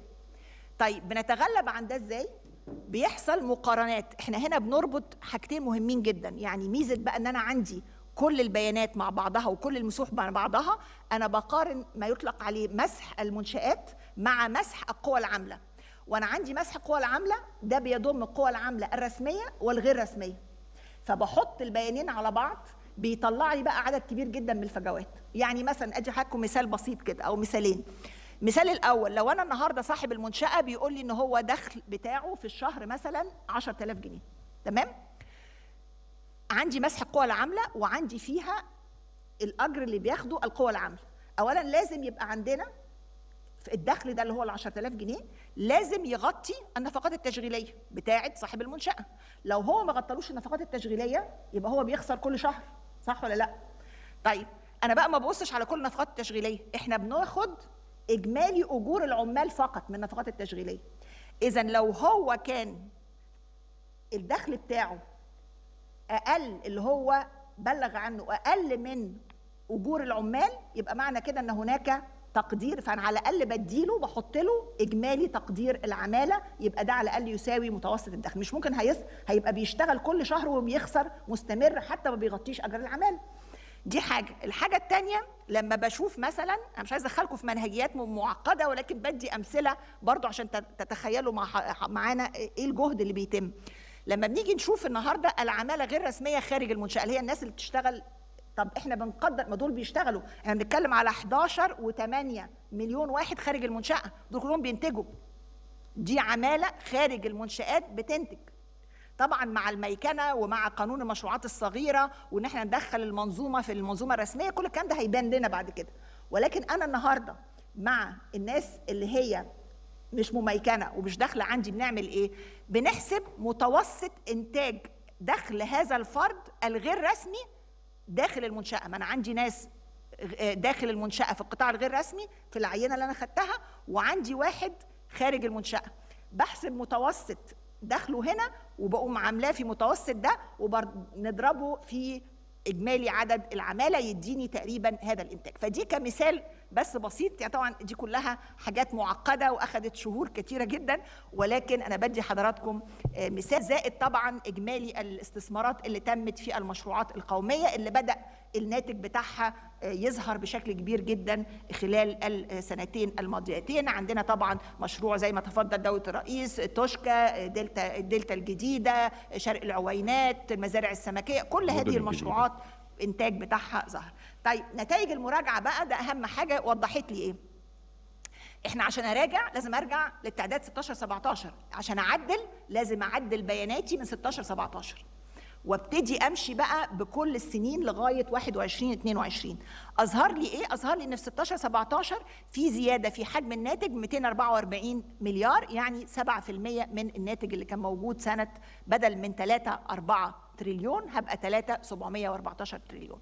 طيب بنتغلب عن ده ازاي بيحصل مقارنات احنا هنا بنربط حاجتين مهمين جدا يعني ميزه بقى ان انا عندي كل البيانات مع بعضها وكل المسوح مع بعضها انا بقارن ما يطلق عليه مسح المنشات مع مسح القوى العامله وانا عندي مسح القوى العامله ده بيضم القوى العامله الرسميه والغير رسميه فبحط البيانين على بعض بيطلع لي بقى عدد كبير جدا من الفجوات يعني مثلا ادي حاجه مثال بسيط كده او مثالين مثال الاول لو انا النهارده صاحب المنشاه بيقول لي ان هو دخل بتاعه في الشهر مثلا 10000 جنيه تمام عندي مسح القوى العامله وعندي فيها الاجر اللي بياخده القوى العامله اولا لازم يبقى عندنا الدخل ده اللي هو ال 10000 جنيه لازم يغطي النفقات التشغيليه بتاعه صاحب المنشاه لو هو ما غطلوش النفقات التشغيليه يبقى هو بيخسر كل شهر صح ولا لا طيب انا بقى ما ببصش على كل النفقات التشغيليه احنا بناخد اجمالي اجور العمال فقط من النفقات التشغيليه اذا لو هو كان الدخل بتاعه اقل اللي هو بلغ عنه اقل من اجور العمال يبقى معنى كده ان هناك تقدير فانا على الاقل بديله بحط له اجمالي تقدير العماله يبقى ده على الاقل يساوي متوسط الدخل مش ممكن هيبقى بيشتغل كل شهر وبيخسر مستمر حتى ما بيغطيش اجر العماله دي حاجه الحاجه الثانيه لما بشوف مثلا انا مش عايزه ادخلكم في منهجيات معقده ولكن بدي امثله برضو عشان تتخيلوا مع معانا ايه الجهد اللي بيتم لما بنيجي نشوف النهارده العماله غير رسميه خارج المنشاه اللي هي الناس اللي بتشتغل طب احنا بنقدر ما دول بيشتغلوا احنا بنتكلم على 11 و8 مليون واحد خارج المنشاه دول كلهم بينتجوا دي عماله خارج المنشات بتنتج طبعا مع الميكنه ومع قانون المشروعات الصغيره وان احنا ندخل المنظومه في المنظومه الرسميه كل الكلام ده هيبان لنا بعد كده ولكن انا النهارده مع الناس اللي هي مش مميكنه ومش داخله عندي بنعمل ايه بنحسب متوسط انتاج دخل هذا الفرد الغير رسمي داخل المنشاه ما انا عندي ناس آه، داخل المنشاه في القطاع الغير رسمي في العينه اللي انا خدتها وعندي واحد خارج المنشاه بحسب متوسط دخله هنا وبقوم عاملاه في متوسط ده وبنضربه في اجمالي عدد العماله يديني تقريبا هذا الانتاج فدي كمثال بس بسيط يعني طبعا دي كلها حاجات معقده واخذت شهور كتيره جدا ولكن انا بدي حضراتكم آه، مثال زائد طبعا اجمالي الاستثمارات اللي تمت في المشروعات القوميه اللي بدا الناتج بتاعها آه، يظهر بشكل كبير جدا خلال السنتين الماضيتين عندنا طبعا مشروع زي ما تفضل دولة الرئيس توشكا آه، دلتا الدلتا الجديده شرق العوينات المزارع السمكيه كل هذه المشروعات الانتاج بتاعها ظهر طيب نتائج المراجعه بقى ده اهم حاجه وضحت لي ايه احنا عشان اراجع لازم ارجع للتعداد 16 17 عشان اعدل لازم اعدل بياناتي من 16 17 وابتدي امشي بقى بكل السنين لغايه 21 22 اظهر لي ايه اظهر لي ان في 16 17 في زياده في حجم الناتج 244 مليار يعني 7% من الناتج اللي كان موجود سنه بدل من 3 4 تريليون هبقى 3 714 تريليون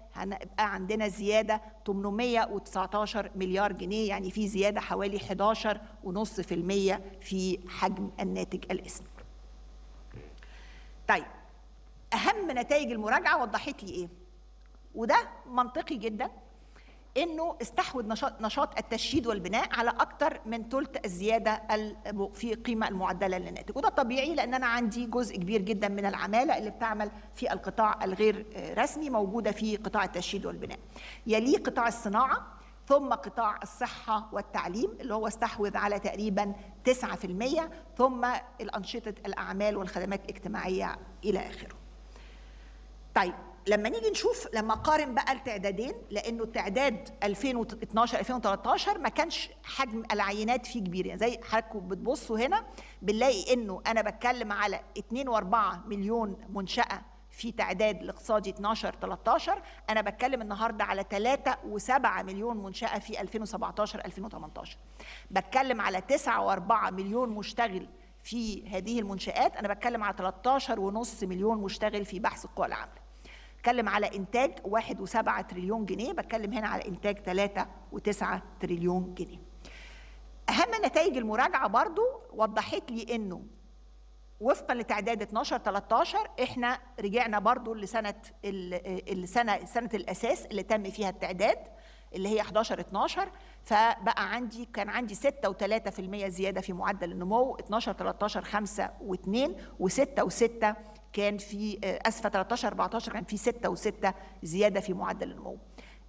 هنبقى عندنا زيادة 819 مليار جنيه يعني في زيادة حوالي 11.5% في حجم الناتج الاسم طيب أهم نتائج المراجعة وضحت لي إيه وده منطقي جدا انه استحوذ نشاط, نشاط التشييد والبناء على اكثر من ثلث الزياده في القيمه المعدله للناتج وده طبيعي لان انا عندي جزء كبير جدا من العماله اللي بتعمل في القطاع الغير رسمي موجوده في قطاع التشييد والبناء يليه قطاع الصناعه ثم قطاع الصحة والتعليم اللي هو استحوذ على تقريبا 9% ثم الأنشطة الأعمال والخدمات الاجتماعية إلى آخره طيب لما نيجي نشوف لما قارن بقى التعدادين لانه التعداد 2012 2013 ما كانش حجم العينات فيه كبير يعني زي حضرتك بتبصوا هنا بنلاقي انه انا بتكلم على 2.4 مليون منشاه في تعداد الاقتصادي 12 13 انا بتكلم النهارده على 3.7 مليون منشاه في 2017 2018 بتكلم على 9.4 مليون مشتغل في هذه المنشآت أنا بتكلم على 13.5 مليون مشتغل في بحث القوى العاملة بتكلم على إنتاج واحد وسبعة تريليون جنيه بتكلم هنا على إنتاج ثلاثة وتسعة تريليون جنيه أهم نتائج المراجعة برضو وضحت لي إنه وفقا لتعداد 12 13 احنا رجعنا برضو لسنه السنه سنه الاساس اللي تم فيها التعداد اللي هي 11 12 فبقى عندي كان عندي 6 و3% زياده في معدل النمو 12 13 5 و2 و6 و6 كان في آه، اسفه 13 14 كان في 6 و6 زياده في معدل النمو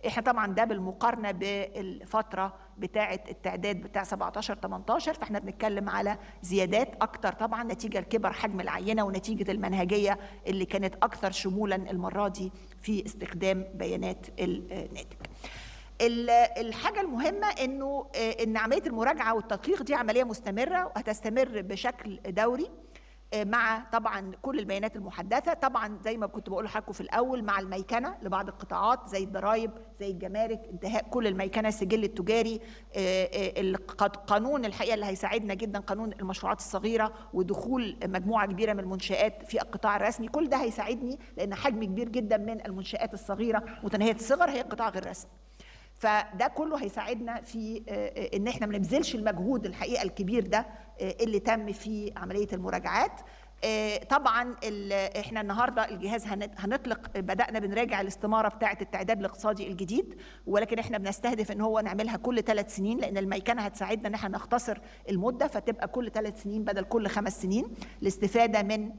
احنا طبعا ده بالمقارنه بالفتره بتاعه التعداد بتاع 17 18 فاحنا بنتكلم على زيادات اكتر طبعا نتيجه لكبر حجم العينه ونتيجه المنهجيه اللي كانت اكثر شمولا المره دي في استخدام بيانات الناتج. الحاجة المهمة انه آه، ان عملية المراجعة والتدقيق دي عملية مستمرة وهتستمر بشكل دوري آه، مع طبعا كل البيانات المحدثه طبعا زي ما كنت بقول لحضرتكوا في الاول مع الميكنه لبعض القطاعات زي الضرايب زي الجمارك انتهاء كل الميكنه السجل التجاري آه، آه، القانون الحقيقه اللي هيساعدنا جدا قانون المشروعات الصغيره ودخول مجموعه كبيره من المنشات في القطاع الرسمي كل ده هيساعدني لان حجم كبير جدا من المنشات الصغيره متناهيه الصغر هي القطاع غير رسمي فده كله هيساعدنا في آه، آه، ان احنا ما نبذلش المجهود الحقيقه الكبير ده آه، اللي تم في عمليه المراجعات طبعا احنا النهارده الجهاز هنطلق بدانا بنراجع الاستماره بتاعه التعداد الاقتصادي الجديد ولكن احنا بنستهدف ان هو نعملها كل ثلاث سنين لان الميكنه هتساعدنا ان احنا نختصر المده فتبقى كل ثلاث سنين بدل كل خمس سنين للاستفاده من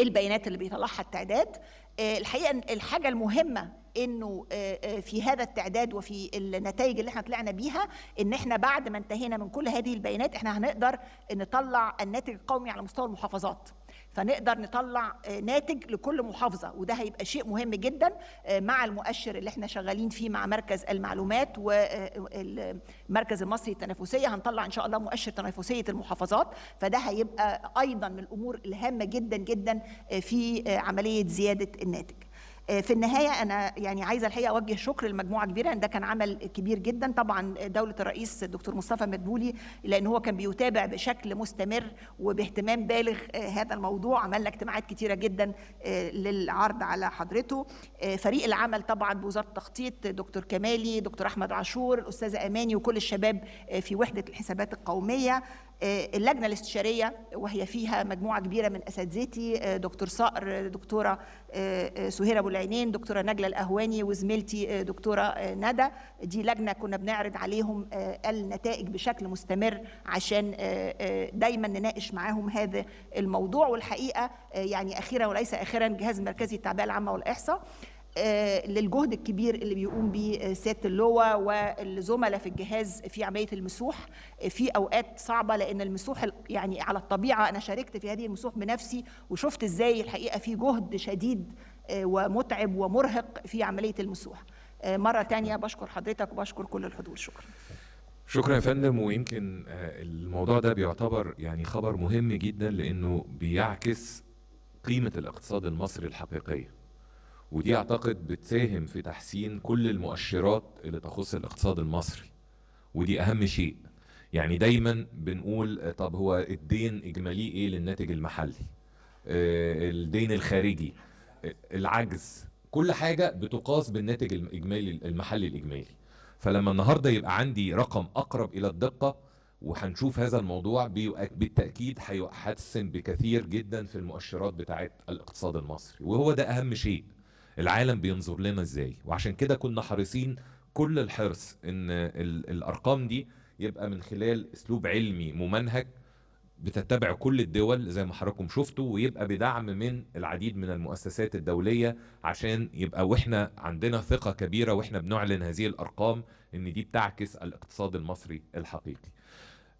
البيانات اللي بيطلعها التعداد آه، الحقيقه الحاجه المهمه انه آه، آه، في هذا التعداد وفي النتائج اللي احنا طلعنا بيها ان احنا بعد ما انتهينا من كل هذه البيانات احنا هنقدر نطلع الناتج القومي على مستوى المحافظات فنقدر نطلع آه، ناتج لكل محافظه وده هيبقى شيء مهم جدا آه، مع المؤشر اللي احنا شغالين فيه مع مركز المعلومات والمركز آه، المصري للتنافسيه هنطلع ان شاء الله مؤشر تنافسيه المحافظات فده هيبقى ايضا من الامور الهامه جدا جدا في عمليه زياده الناتج آه، في النهايه انا يعني عايزه الحقيقه اوجه شكر لمجموعه كبيره لأن ده كان عمل كبير جدا طبعا دوله الرئيس الدكتور مصطفى مدبولي لان هو كان بيتابع بشكل مستمر وباهتمام بالغ آه، هذا الموضوع عملنا اجتماعات كتيره جدا آه، للعرض على حضرته فريق العمل طبعا بوزاره التخطيط دكتور كمالي دكتور احمد عاشور الاستاذه اماني وكل الشباب في وحده الحسابات القوميه آه، اللجنه الاستشاريه وهي فيها مجموعه كبيره من اساتذتي آه، دكتور صقر دكتوره آه، سهير ابو العينين دكتوره نجله الاهواني وزميلتي دكتوره ندى دي لجنه كنا بنعرض عليهم النتائج بشكل مستمر عشان دايما نناقش معاهم هذا الموضوع والحقيقه يعني اخيرا وليس اخيرا جهاز مركزي التعبئه العامه والاحصاء آه، للجهد الكبير اللي بيقوم بيه آه، سياده اللواء والزملاء في الجهاز في عمليه المسوح آه، في اوقات صعبه لان المسوح يعني على الطبيعه انا شاركت في هذه المسوح بنفسي وشفت ازاي الحقيقه في جهد شديد ومتعب ومرهق في عمليه المسوح مره تانية بشكر حضرتك وبشكر كل الحضور شكرا شكرا يا فندم ويمكن الموضوع ده بيعتبر يعني خبر مهم جدا لانه بيعكس قيمه الاقتصاد المصري الحقيقيه ودي اعتقد بتساهم في تحسين كل المؤشرات اللي تخص الاقتصاد المصري ودي اهم شيء يعني دايما بنقول طب هو الدين اجماليه ايه للناتج المحلي آه، الدين الخارجي العجز كل حاجه بتقاس بالناتج الاجمالي المحلي الاجمالي فلما النهارده يبقى عندي رقم اقرب الى الدقه وهنشوف هذا الموضوع بالتاكيد هيحسن بكثير جدا في المؤشرات بتاعت الاقتصاد المصري وهو ده اهم شيء العالم بينظر لنا ازاي وعشان كده كنا حريصين كل الحرص ان الارقام دي يبقى من خلال اسلوب علمي ممنهج بتتبع كل الدول زي ما حضراتكم شفتوا ويبقى بدعم من العديد من المؤسسات الدوليه عشان يبقى واحنا عندنا ثقه كبيره واحنا بنعلن هذه الارقام ان دي بتعكس الاقتصاد المصري الحقيقي.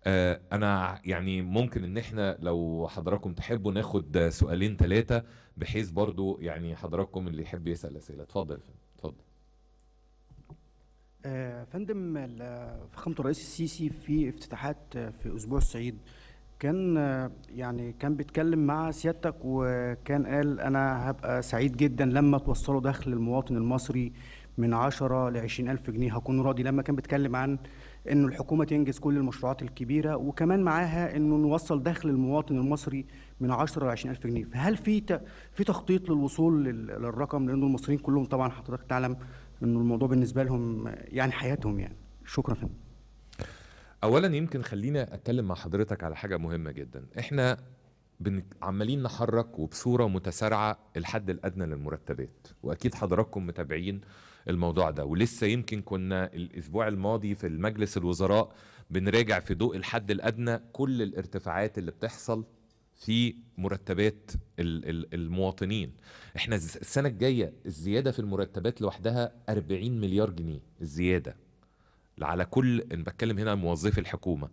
آه، انا يعني ممكن ان احنا لو حضراتكم تحبوا ناخد سؤالين ثلاثه بحيث برضو يعني حضراتكم اللي يحب يسال اسئله اتفضل اتفضل آه، فندم فخامه الرئيس السيسي في افتتاحات آه، في اسبوع الصعيد كان يعني كان بيتكلم مع سيادتك وكان قال انا هبقى سعيد جدا لما توصلوا دخل المواطن المصري من 10 ل 20 الف جنيه هكون راضي لما كان بيتكلم عن انه الحكومه تنجز كل المشروعات الكبيره وكمان معاها انه نوصل دخل المواطن المصري من 10 ل 20000 جنيه فهل في في تخطيط للوصول للرقم لانه المصريين كلهم طبعا حضرتك تعلم انه الموضوع بالنسبه لهم يعني حياتهم يعني شكرا اولا يمكن خلينا اتكلم مع حضرتك على حاجه مهمه جدا احنا عمالين نحرك وبصوره متسارعه الحد الادنى للمرتبات واكيد حضراتكم متابعين الموضوع ده ولسه يمكن كنا الاسبوع الماضي في المجلس الوزراء بنراجع في ضوء الحد الادنى كل الارتفاعات اللي بتحصل في مرتبات المواطنين احنا السنه الجايه الزياده في المرتبات لوحدها 40 مليار جنيه الزياده على كل انا بتكلم هنا موظفي الحكومه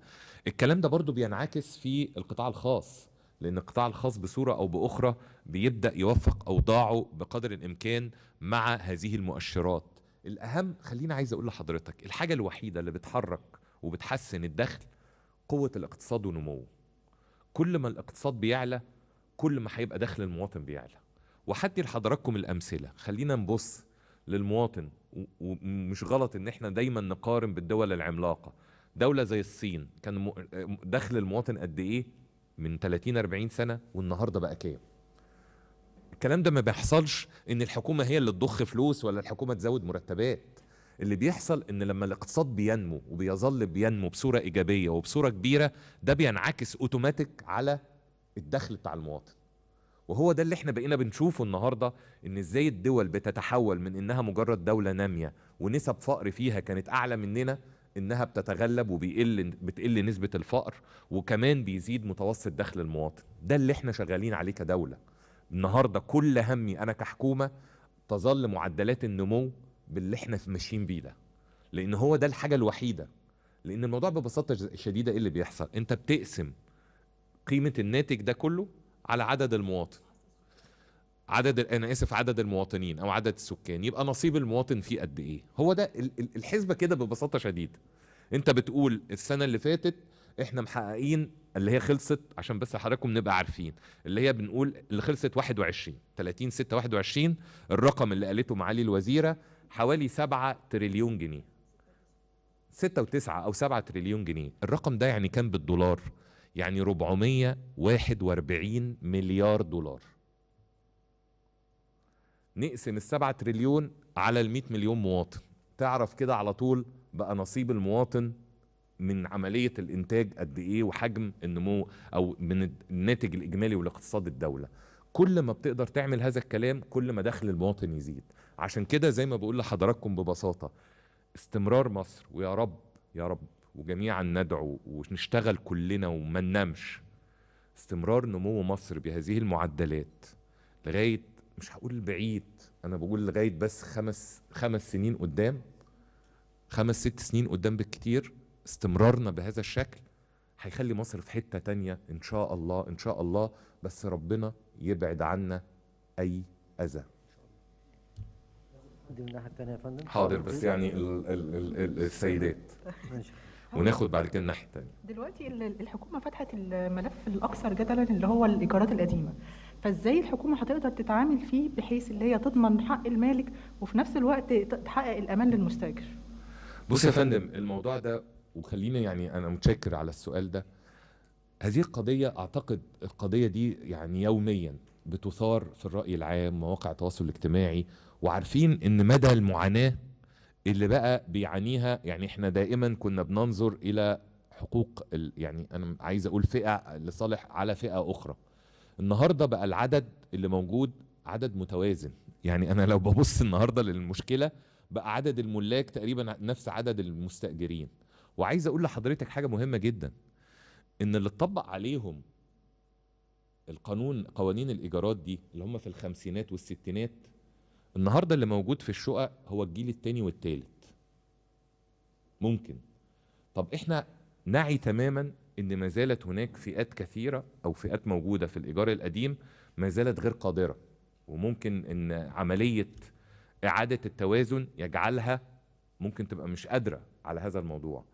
الكلام ده برضو بينعكس في القطاع الخاص لأن القطاع الخاص بصورة أو بأخرى بيبدأ يوفق أوضاعه بقدر الإمكان مع هذه المؤشرات الأهم خلينا عايز أقول لحضرتك الحاجة الوحيدة اللي بتحرك وبتحسن الدخل قوة الاقتصاد ونموه كل ما الاقتصاد بيعلى كل ما هيبقى دخل المواطن بيعلى وحدي لحضراتكم الأمثلة خلينا نبص للمواطن ومش غلط ان احنا دايما نقارن بالدول العملاقه دوله زي الصين كان دخل المواطن قد ايه من 30 40 سنه والنهارده بقى كام الكلام ده ما بيحصلش ان الحكومه هي اللي تضخ فلوس ولا الحكومه تزود مرتبات اللي بيحصل ان لما الاقتصاد بينمو وبيظل بينمو بصوره ايجابيه وبصوره كبيره ده بينعكس اوتوماتيك على الدخل بتاع المواطن وهو ده اللي احنا بقينا بنشوفه النهارده ان ازاي الدول بتتحول من انها مجرد دوله ناميه ونسب فقر فيها كانت اعلى مننا انها بتتغلب وبيقل بتقل نسبه الفقر وكمان بيزيد متوسط دخل المواطن ده اللي احنا شغالين عليه كدوله النهارده كل همي انا كحكومه تظل معدلات النمو باللي احنا ماشيين بيه ده لان هو ده الحاجه الوحيده لان الموضوع ببساطه شديده ايه اللي بيحصل انت بتقسم قيمه الناتج ده كله على عدد المواطن عدد انا اسف عدد المواطنين او عدد السكان يبقى نصيب المواطن فيه قد ايه هو ده الحسبه كده ببساطه شديده انت بتقول السنه اللي فاتت احنا محققين اللي هي خلصت عشان بس حضراتكم نبقى عارفين اللي هي بنقول اللي خلصت 21 30 6 21 الرقم اللي قالته معالي الوزيره حوالي 7 تريليون جنيه 6 و9 او 7 تريليون جنيه الرقم ده يعني كام بالدولار يعني 441 مليار دولار نقسم السبعة تريليون على المئة مليون مواطن تعرف كده على طول بقى نصيب المواطن من عملية الإنتاج قد إيه وحجم النمو أو من الناتج الإجمالي والاقتصاد الدولة كل ما بتقدر تعمل هذا الكلام كل ما دخل المواطن يزيد عشان كده زي ما بقول لحضراتكم ببساطة استمرار مصر ويا رب يا رب وجميعا ندعو ونشتغل كلنا وما ننامش استمرار نمو مصر بهذه المعدلات لغاية مش هقول بعيد انا بقول لغايه بس خمس خمس سنين قدام خمس ست سنين قدام بالكتير استمرارنا بهذا الشكل هيخلي مصر في حته تانية ان شاء الله ان شاء الله بس ربنا يبعد عنا اي اذى دي من الناحيه الثانيه يا فندم حاضر بس يعني ال ال الـ الـ السيدات وناخد بعد كده الناحيه الثانيه دلوقتي الحكومه فتحت الملف الاكثر جدلا اللي هو الايجارات القديمه فازاي الحكومه هتقدر تتعامل فيه بحيث اللي هي تضمن حق المالك وفي نفس الوقت تحقق الامان للمستاجر بص يا فندم الموضوع ده وخلينا يعني انا متشكر على السؤال ده هذه القضيه اعتقد القضيه دي يعني يوميا بتثار في الراي العام مواقع التواصل الاجتماعي وعارفين ان مدى المعاناه اللي بقى بيعانيها يعني احنا دائما كنا بننظر الى حقوق يعني انا عايز اقول فئه لصالح على فئه اخرى النهارده بقى العدد اللي موجود عدد متوازن يعني انا لو ببص النهارده للمشكله بقى عدد الملاك تقريبا نفس عدد المستاجرين وعايز اقول لحضرتك حاجه مهمه جدا ان اللي اتطبق عليهم القانون قوانين الايجارات دي اللي هم في الخمسينات والستينات النهارده اللي موجود في الشقق هو الجيل الثاني والثالث ممكن طب احنا نعي تماما ان ما زالت هناك فئات كثيره او فئات موجوده في الايجار القديم ما زالت غير قادره وممكن ان عمليه اعاده التوازن يجعلها ممكن تبقى مش قادره على هذا الموضوع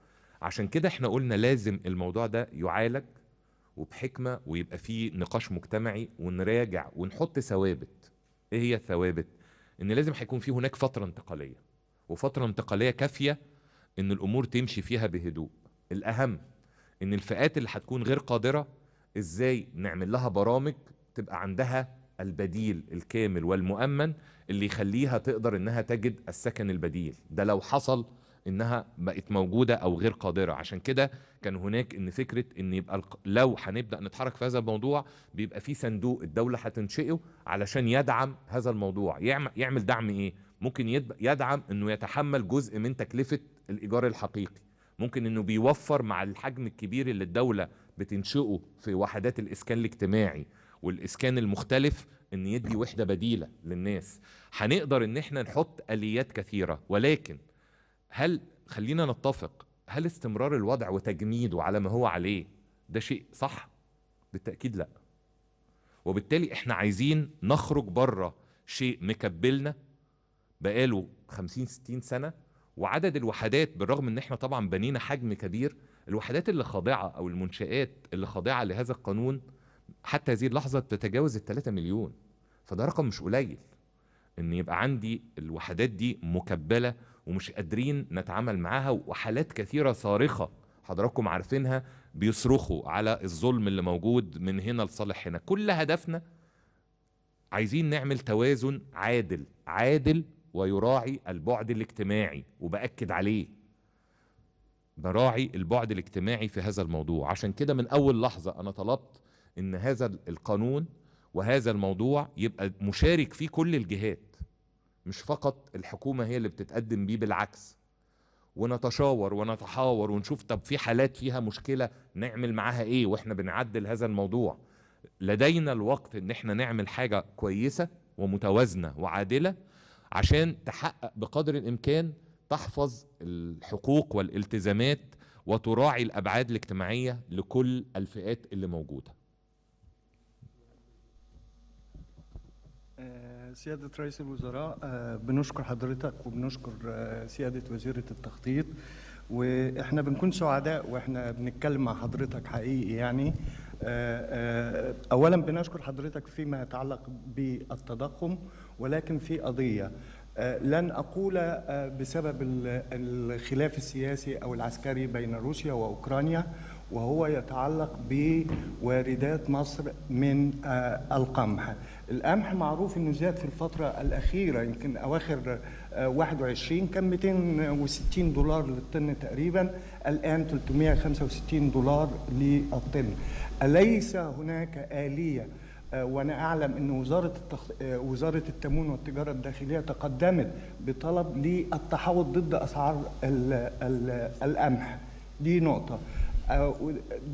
عشان كده احنا قلنا لازم الموضوع ده يعالج وبحكمه ويبقى فيه نقاش مجتمعي ونراجع ونحط ثوابت ايه هي الثوابت ان لازم هيكون في هناك فتره انتقاليه وفتره انتقاليه كافيه ان الامور تمشي فيها بهدوء الاهم ان الفئات اللي هتكون غير قادره ازاي نعمل لها برامج تبقى عندها البديل الكامل والمؤمن اللي يخليها تقدر انها تجد السكن البديل ده لو حصل انها بقت موجوده او غير قادره عشان كده كان هناك ان فكره ان يبقى لو هنبدا نتحرك في هذا الموضوع بيبقى في صندوق الدوله هتنشئه علشان يدعم هذا الموضوع يعمل دعم ايه ممكن يدعم انه يتحمل جزء من تكلفه الايجار الحقيقي ممكن انه بيوفر مع الحجم الكبير اللي الدوله بتنشئه في وحدات الاسكان الاجتماعي والاسكان المختلف ان يدي وحده بديله للناس هنقدر ان احنا نحط اليات كثيره ولكن هل خلينا نتفق هل استمرار الوضع وتجميده على ما هو عليه ده شيء صح بالتاكيد لا وبالتالي احنا عايزين نخرج بره شيء مكبلنا بقاله 50 60 سنه وعدد الوحدات بالرغم ان احنا طبعا بنينا حجم كبير الوحدات اللي خاضعه او المنشات اللي خاضعه لهذا القانون حتى هذه اللحظه تتجاوز ال 3 مليون فده رقم مش قليل ان يبقى عندي الوحدات دي مكبله ومش قادرين نتعامل معاها وحالات كثيره صارخه حضراتكم عارفينها بيصرخوا على الظلم اللي موجود من هنا لصالح هنا كل هدفنا عايزين نعمل توازن عادل عادل ويراعي البعد الاجتماعي وبأكد عليه براعي البعد الاجتماعي في هذا الموضوع عشان كده من أول لحظة أنا طلبت إن هذا القانون وهذا الموضوع يبقى مشارك فيه كل الجهات مش فقط الحكومة هي اللي بتتقدم بيه بالعكس ونتشاور ونتحاور ونشوف طب في حالات فيها مشكلة نعمل معاها ايه واحنا بنعدل هذا الموضوع لدينا الوقت ان احنا نعمل حاجة كويسة ومتوازنة وعادلة عشان تحقق بقدر الامكان تحفظ الحقوق والالتزامات وتراعي الابعاد الاجتماعيه لكل الفئات اللي موجوده. آه، سيادة رئيس الوزراء آه، بنشكر حضرتك وبنشكر آه، سيادة وزيرة التخطيط واحنا بنكون سعداء واحنا بنتكلم مع حضرتك حقيقي يعني آه، آه، اولا بنشكر حضرتك فيما يتعلق بالتضخم ولكن في قضيه آه، لن اقول بسبب الخلاف السياسي او العسكري بين روسيا واوكرانيا وهو يتعلق بواردات مصر من القمح القمح معروف انه زاد في الفتره الاخيره يمكن اواخر 21 آه، كان 260 دولار للطن تقريبا الان 365 دولار للطن اليس هناك اليه آه، وانا اعلم ان وزاره التخ... آه، وزاره التموين والتجاره الداخليه تقدمت بطلب للتحوط ضد اسعار ال... ال... القمح دي نقطه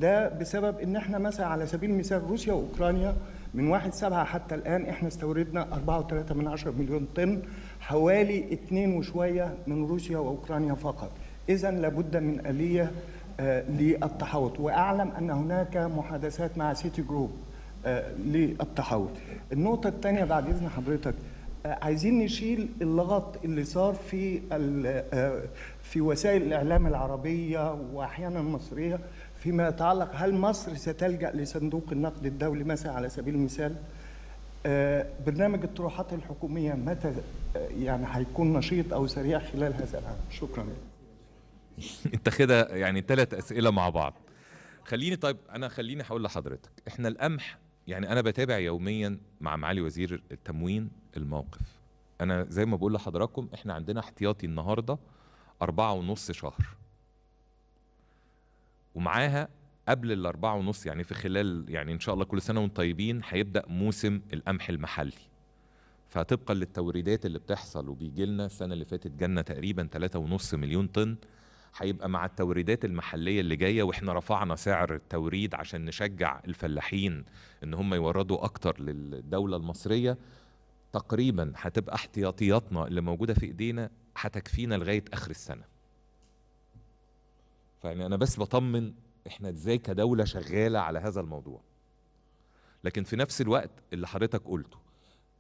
ده بسبب ان احنا مثلا على سبيل المثال روسيا واوكرانيا من واحد سبعة حتى الآن إحنا استوردنا أربعة وثلاثة من عشرة مليون طن حوالي اثنين وشوية من روسيا وأوكرانيا فقط إذا لابد من آلية آه، للتحوط وأعلم أن هناك محادثات مع سيتي جروب آه، للتحوط النقطة الثانية بعد إذن حضرتك آه، عايزين نشيل اللغط اللي صار في في وسائل الاعلام العربيه واحيانا المصريه فيما يتعلق هل مصر ستلجأ لصندوق النقد الدولي مثلا على سبيل المثال آه، برنامج الطروحات الحكومية متى آه، يعني هيكون نشيط أو سريع خلال هذا العام شكرا انت كده يعني ثلاث أسئلة مع بعض خليني طيب أنا خليني هقول لحضرتك إحنا القمح يعني أنا بتابع يوميا مع معالي وزير التموين الموقف أنا زي ما بقول لحضراتكم إحنا عندنا احتياطي النهاردة أربعة ونص شهر ومعاها قبل الأربعة ونص يعني في خلال يعني إن شاء الله كل سنة وانتم طيبين هيبدأ موسم القمح المحلي فطبقا للتوريدات اللي بتحصل وبيجي لنا السنة اللي فاتت جالنا تقريبا 3.5 مليون طن هيبقى مع التوريدات المحلية اللي جاية واحنا رفعنا سعر التوريد عشان نشجع الفلاحين ان هم يوردوا اكتر للدولة المصرية تقريبا هتبقى احتياطياتنا اللي موجودة في ايدينا هتكفينا لغاية اخر السنة فيعني انا بس بطمن احنا ازاي كدوله شغاله على هذا الموضوع لكن في نفس الوقت اللي حضرتك قلته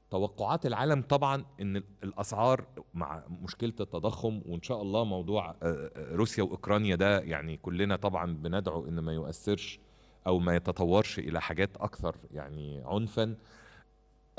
توقعات العالم طبعا ان الاسعار مع مشكله التضخم وان شاء الله موضوع آه، آه، روسيا واوكرانيا ده يعني كلنا طبعا بندعو ان ما يؤثرش او ما يتطورش الى حاجات اكثر يعني عنفا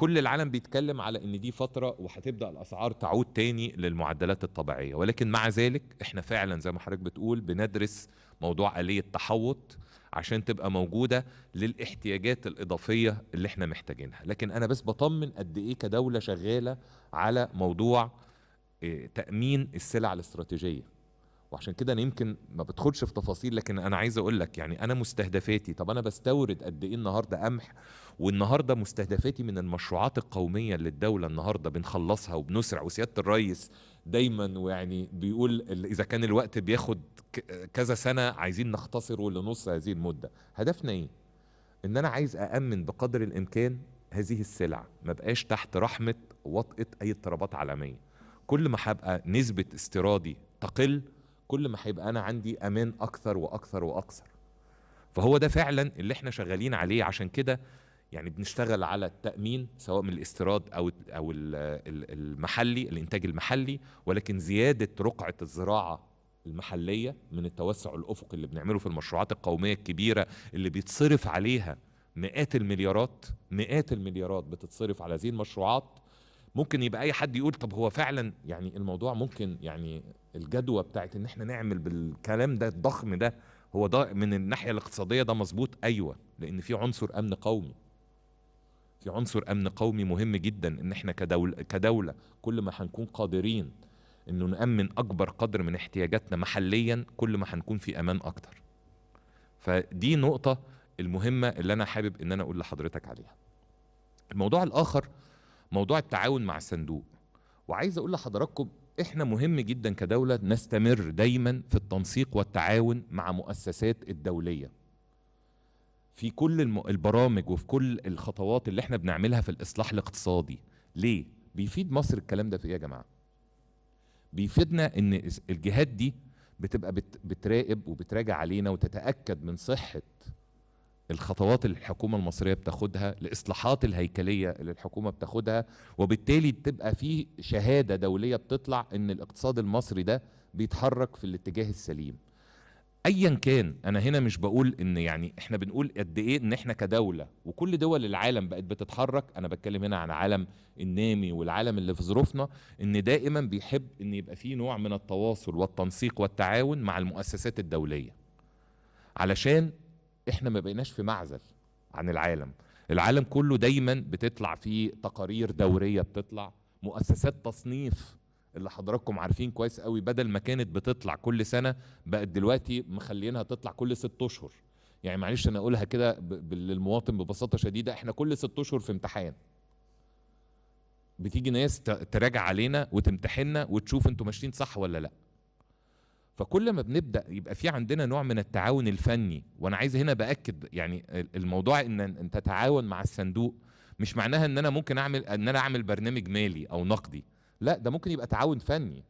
كل العالم بيتكلم على ان دي فتره وهتبدا الاسعار تعود تاني للمعدلات الطبيعيه ولكن مع ذلك احنا فعلا زي ما حضرتك بتقول بندرس موضوع آلية تحوط عشان تبقى موجودة للاحتياجات الإضافية اللي احنا محتاجينها لكن أنا بس بطمن قد إيه كدولة شغالة على موضوع آه، تأمين السلع الاستراتيجية وعشان كده انا يمكن ما بدخلش في تفاصيل لكن انا عايز اقول لك يعني انا مستهدفاتي طب انا بستورد قد ايه النهارده قمح والنهارده مستهدفاتي من المشروعات القوميه للدوله النهارده بنخلصها وبنسرع وسياده الرئيس دايما ويعني بيقول اذا كان الوقت بياخد كذا سنه عايزين نختصره لنص هذه المده هدفنا ايه ان انا عايز اامن بقدر الامكان هذه السلع ما بقاش تحت رحمه وطئه اي اضطرابات عالميه كل ما هبقى نسبه استيرادي تقل كل ما هيبقى انا عندي امان اكثر واكثر واكثر فهو ده فعلا اللي احنا شغالين عليه عشان كده يعني بنشتغل على التامين سواء من الاستيراد او او المحلي الانتاج المحلي ولكن زياده رقعه الزراعه المحليه من التوسع الافقي اللي بنعمله في المشروعات القوميه الكبيره اللي بيتصرف عليها مئات المليارات مئات المليارات بتتصرف على هذه المشروعات ممكن يبقى اي حد يقول طب هو فعلا يعني الموضوع ممكن يعني الجدوى بتاعت ان احنا نعمل بالكلام ده الضخم ده هو ده من الناحيه الاقتصاديه ده مظبوط ايوه لان في عنصر امن قومي في عنصر امن قومي مهم جدا ان احنا كدولة, كدوله كل ما هنكون قادرين انه نامن اكبر قدر من احتياجاتنا محليا كل ما هنكون في امان اكتر فدي نقطه المهمه اللي انا حابب ان انا اقول لحضرتك عليها الموضوع الاخر موضوع التعاون مع الصندوق وعايز اقول لحضراتكم احنا مهم جدا كدوله نستمر دايما في التنسيق والتعاون مع مؤسسات الدوليه في كل البرامج وفي كل الخطوات اللي احنا بنعملها في الاصلاح الاقتصادي ليه بيفيد مصر الكلام ده في ايه يا جماعه بيفيدنا ان الجهات دي بتبقى بتراقب وبتراجع علينا وتتاكد من صحه الخطوات اللي الحكومه المصريه بتاخدها الاصلاحات الهيكليه اللي الحكومه بتاخدها وبالتالي بتبقى فيه شهاده دوليه بتطلع ان الاقتصاد المصري ده بيتحرك في الاتجاه السليم ايا كان انا هنا مش بقول ان يعني احنا بنقول قد ايه ان احنا كدوله وكل دول العالم بقت بتتحرك انا بتكلم هنا عن عالم النامي والعالم اللي في ظروفنا ان دائما بيحب ان يبقى فيه نوع من التواصل والتنسيق والتعاون مع المؤسسات الدوليه علشان احنا ما بقيناش في معزل عن العالم العالم كله دايما بتطلع فيه تقارير دوريه بتطلع مؤسسات تصنيف اللي حضراتكم عارفين كويس قوي بدل ما كانت بتطلع كل سنه بقت دلوقتي مخلينها تطلع كل ست اشهر يعني معلش انا اقولها كده للمواطن ببساطه شديده احنا كل ست اشهر في امتحان بتيجي ناس تراجع علينا وتمتحنا وتشوف انتوا ماشيين صح ولا لا فكل ما بنبدا يبقى في عندنا نوع من التعاون الفني وانا عايز هنا باكد يعني الموضوع ان انت تتعاون مع الصندوق مش معناها ان انا ممكن اعمل ان انا اعمل برنامج مالي او نقدي لا ده ممكن يبقى تعاون فني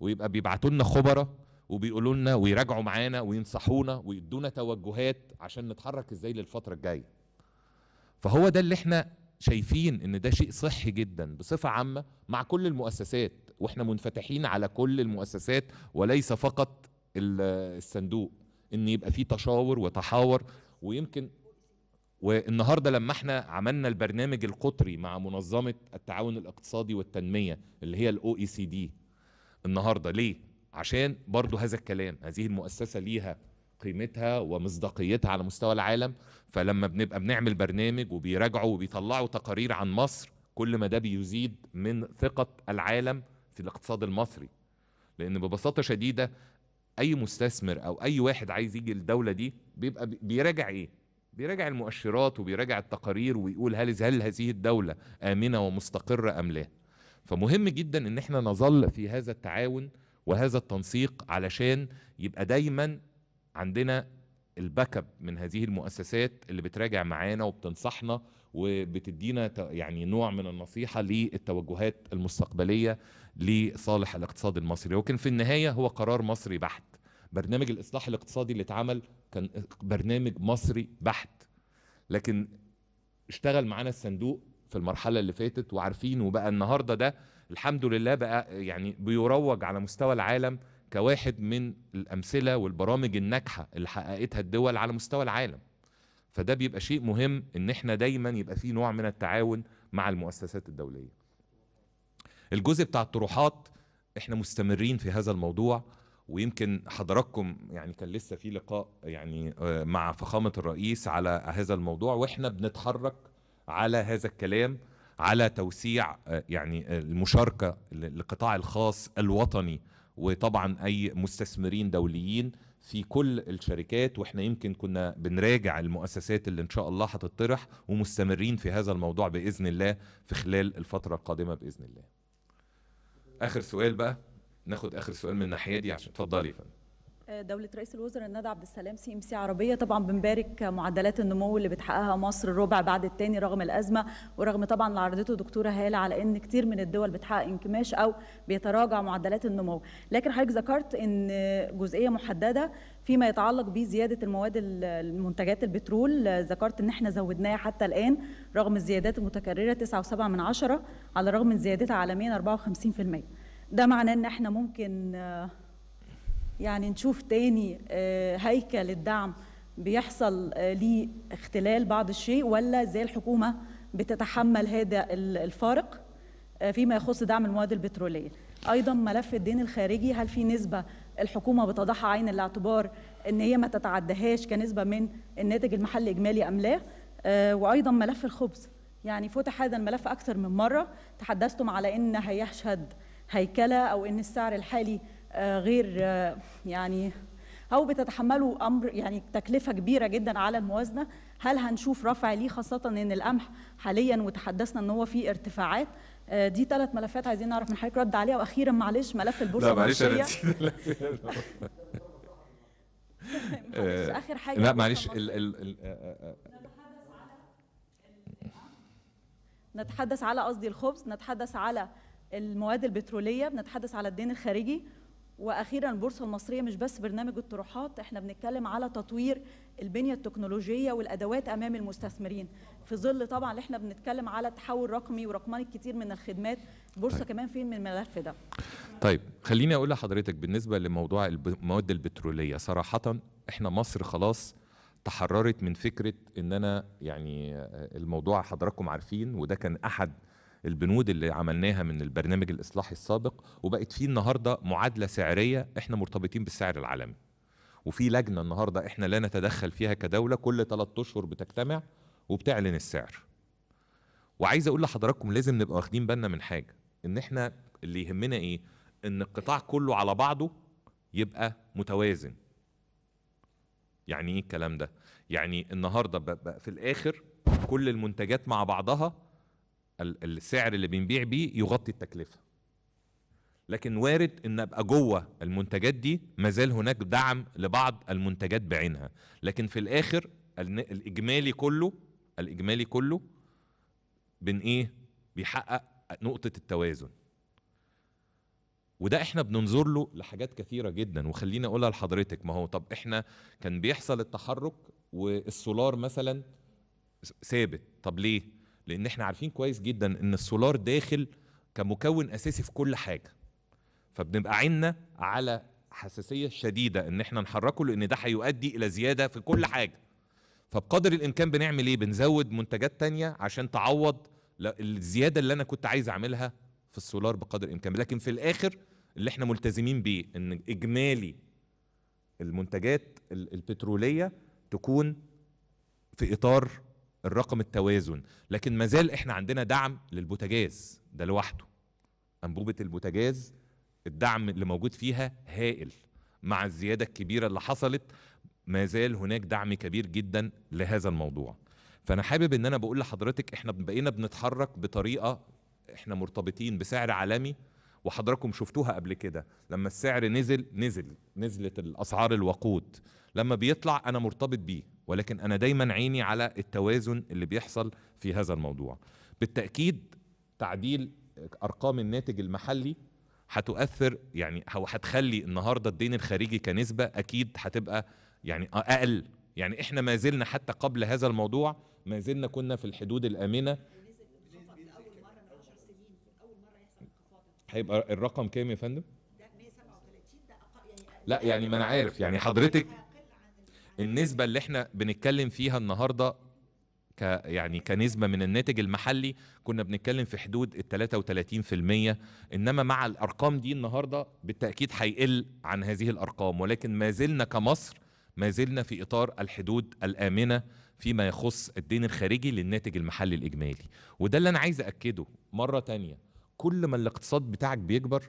ويبقى بيبعتوا لنا خبراء وبيقولوا لنا ويراجعوا معانا وينصحونا ويدونا توجهات عشان نتحرك ازاي للفتره الجايه فهو ده اللي احنا شايفين ان ده شيء صحي جدا بصفه عامه مع كل المؤسسات واحنا منفتحين على كل المؤسسات وليس فقط الصندوق ان يبقى في تشاور وتحاور ويمكن والنهارده لما احنا عملنا البرنامج القطري مع منظمه التعاون الاقتصادي والتنميه اللي هي الاو اي سي دي النهارده ليه عشان برضو هذا الكلام هذه المؤسسه ليها قيمتها ومصداقيتها على مستوى العالم فلما بنبقى بنعمل برنامج وبيراجعوا وبيطلعوا تقارير عن مصر كل ما ده بيزيد من ثقه العالم في الاقتصاد المصري لان ببساطه شديده اي مستثمر او اي واحد عايز يجي الدوله دي بيبقى بيراجع ايه بيراجع المؤشرات وبيراجع التقارير ويقول هل هل هذه الدوله امنه ومستقره ام لا فمهم جدا ان احنا نظل في هذا التعاون وهذا التنسيق علشان يبقى دايما عندنا الباك اب من هذه المؤسسات اللي بتراجع معانا وبتنصحنا وبتدينا يعني نوع من النصيحه للتوجهات المستقبليه لصالح الاقتصاد المصري ولكن في النهايه هو قرار مصري بحت برنامج الاصلاح الاقتصادي اللي اتعمل كان برنامج مصري بحت لكن اشتغل معانا الصندوق في المرحله اللي فاتت وعارفين وبقى النهارده ده الحمد لله بقى يعني بيروج على مستوى العالم كواحد من الامثله والبرامج الناجحه اللي حققتها الدول على مستوى العالم فده بيبقى شيء مهم ان احنا دايما يبقى في نوع من التعاون مع المؤسسات الدوليه الجزء بتاع الطروحات احنا مستمرين في هذا الموضوع ويمكن حضراتكم يعني كان لسه في لقاء يعني آه، مع فخامه الرئيس على هذا الموضوع واحنا بنتحرك على هذا الكلام على توسيع آه، يعني المشاركه للقطاع الخاص الوطني وطبعا اي مستثمرين دوليين في كل الشركات واحنا يمكن كنا بنراجع المؤسسات اللي ان شاء الله هتطرح ومستمرين في هذا الموضوع باذن الله في خلال الفتره القادمه باذن الله. اخر سؤال بقى ناخد اخر سؤال من الناحيه دي عشان اتفضلي يا فندم. دولة رئيس الوزراء النادي عبد السلام سي ام سي عربية طبعا بنبارك معدلات النمو اللي بتحققها مصر الربع بعد الثاني رغم الأزمة ورغم طبعا اللي عرضته دكتورة هالة على إن كتير من الدول بتحقق انكماش أو بيتراجع معدلات النمو لكن حضرتك ذكرت إن جزئية محددة فيما يتعلق بزيادة المواد المنتجات البترول ذكرت إن احنا زودناها حتى الآن رغم الزيادات المتكررة 9.7 من عشرة على الرغم من زيادتها عالميا 54% ده معناه إن احنا ممكن آه، يعني نشوف تاني آه، هيكل الدعم بيحصل آه، ليه اختلال بعض الشيء ولا زي الحكومة بتتحمل هذا الفارق آه، فيما يخص دعم المواد البترولية أيضا ملف الدين الخارجي هل في نسبة الحكومة بتضعها عين الاعتبار أن هي ما تتعدهاش كنسبة من الناتج المحلي إجمالي أم لا وأيضا ملف الخبز يعني فتح هذا الملف أكثر من مرة تحدثتم على أن هيشهد هيكلة أو أن السعر الحالي آه، غير آه، يعني او بتتحملوا امر يعني تكلفه كبيره جدا على الموازنه هل هنشوف رفع ليه خاصه ان القمح حاليا وتحدثنا ان هو في ارتفاعات آه، دي ثلاث ملفات عايزين نعرف من حضرتك رد عليها واخيرا معلش ملف البورصه لا معلش اخر حاجه لا معلش ال ال ال نتحدث على قصدي الخبز نتحدث على المواد البتروليه بنتحدث على الدين الخارجي واخيرا البورصه المصريه مش بس برنامج الطروحات احنا بنتكلم على تطوير البنيه التكنولوجيه والادوات امام المستثمرين في ظل طبعا اللي احنا بنتكلم على تحول رقمي ورقمنه كتير من الخدمات البورصه طيب. كمان فين من الملف ده طيب خليني اقول لحضرتك بالنسبه لموضوع المواد البتروليه صراحه احنا مصر خلاص تحررت من فكره ان انا يعني الموضوع حضراتكم عارفين وده كان احد البنود اللي عملناها من البرنامج الاصلاحي السابق وبقت فيه النهارده معادله سعريه احنا مرتبطين بالسعر العالمي وفي لجنه النهارده احنا لا نتدخل فيها كدوله كل 3 اشهر بتجتمع وبتعلن السعر وعايز اقول لحضراتكم لازم نبقى واخدين بالنا من حاجه ان احنا اللي يهمنا ايه ان القطاع كله على بعضه يبقى متوازن يعني ايه الكلام ده يعني النهارده في الاخر كل المنتجات مع بعضها السعر اللي بنبيع بيه يغطي التكلفه لكن وارد ان ابقى جوه المنتجات دي مازال هناك دعم لبعض المنتجات بعينها لكن في الاخر الاجمالي كله الاجمالي كله بين ايه بيحقق نقطه التوازن وده احنا بننظر له لحاجات كثيره جدا وخليني اقولها لحضرتك ما هو طب احنا كان بيحصل التحرك والسولار مثلا ثابت طب ليه لان احنا عارفين كويس جدا ان السولار داخل كمكون اساسي في كل حاجه فبنبقى عيننا على حساسيه شديده ان احنا نحركه لان ده هيؤدي الى زياده في كل حاجه فبقدر الامكان بنعمل ايه بنزود منتجات تانية عشان تعوض الزياده اللي انا كنت عايز اعملها في السولار بقدر الامكان لكن في الاخر اللي احنا ملتزمين بيه ان اجمالي المنتجات البتروليه تكون في اطار الرقم التوازن لكن مازال احنا عندنا دعم للبوتاجاز ده لوحده انبوبه البوتاجاز الدعم اللي موجود فيها هائل مع الزياده الكبيره اللي حصلت ما زال هناك دعم كبير جدا لهذا الموضوع فانا حابب ان انا بقول لحضرتك احنا بقينا بنتحرك بطريقه احنا مرتبطين بسعر عالمي وحضراتكم شفتوها قبل كده لما السعر نزل نزل نزلت الاسعار الوقود لما بيطلع انا مرتبط بيه ولكن انا دايما عيني على التوازن اللي بيحصل في هذا الموضوع بالتاكيد تعديل ارقام الناتج المحلي هتؤثر يعني او هتخلي النهارده الدين الخارجي كنسبه اكيد هتبقى يعني اقل يعني احنا ما زلنا حتى قبل هذا الموضوع ما زلنا كنا في الحدود الامنه هيبقى الرقم كام يا فندم؟ يعني لا يعني ما انا عارف يعني حضرتك النسبه اللي احنا بنتكلم فيها النهارده ك يعني كنسبه من الناتج المحلي كنا بنتكلم في حدود ال 33% انما مع الارقام دي النهارده بالتاكيد هيقل عن هذه الارقام ولكن ما زلنا كمصر ما زلنا في اطار الحدود الامنه فيما يخص الدين الخارجي للناتج المحلي الاجمالي وده اللي انا عايز اكده مره تانية كل ما الاقتصاد بتاعك بيكبر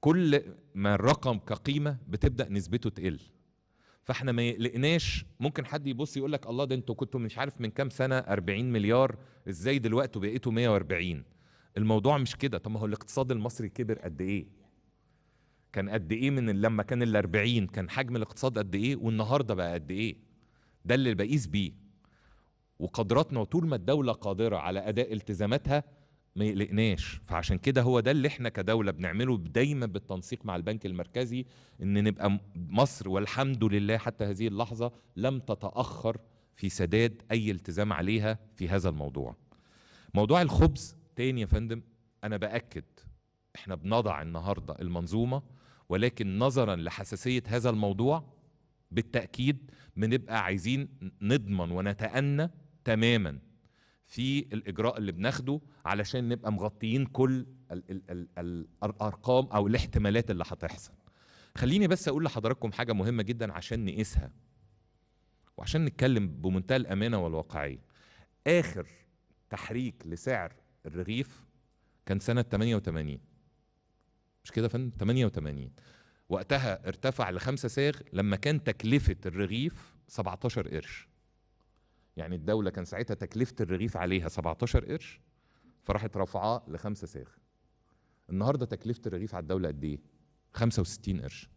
كل ما الرقم كقيمه بتبدا نسبته تقل فاحنا ما يقلقناش ممكن حد يبص يقول لك الله ده انتوا كنتوا مش عارف من كام سنه 40 مليار ازاي دلوقتي بقيتوا 140 الموضوع مش كده طب ما هو الاقتصاد المصري كبر قد ايه كان قد ايه من لما كان ال 40 كان حجم الاقتصاد قد ايه والنهارده بقى قد ايه ده اللي بقيس بيه وقدراتنا وطول ما الدوله قادره على اداء التزاماتها ما يقلقناش فعشان كده هو ده اللي احنا كدوله بنعمله دايما بالتنسيق مع البنك المركزي ان نبقى مصر والحمد لله حتى هذه اللحظه لم تتاخر في سداد اي التزام عليها في هذا الموضوع موضوع الخبز تاني يا فندم انا باكد احنا بنضع النهارده المنظومه ولكن نظرا لحساسيه هذا الموضوع بالتاكيد بنبقى عايزين نضمن ونتأنى تماما في الاجراء اللي بناخده علشان نبقى مغطيين كل الـ الـ الـ الـ الارقام او الاحتمالات اللي هتحصل خليني بس اقول لحضراتكم حاجه مهمه جدا عشان نقيسها وعشان نتكلم بمنتهى الامانه والواقعيه اخر تحريك لسعر الرغيف كان سنه 88 مش كده يا فندم 88 وقتها ارتفع لخمسة ساغ لما كان تكلفة الرغيف 17 قرش يعني الدوله كان ساعتها تكلفه الرغيف عليها 17 قرش فراحت رافعاه لخمسة ساخ النهارده تكلفه الرغيف على الدوله قد ايه 65 قرش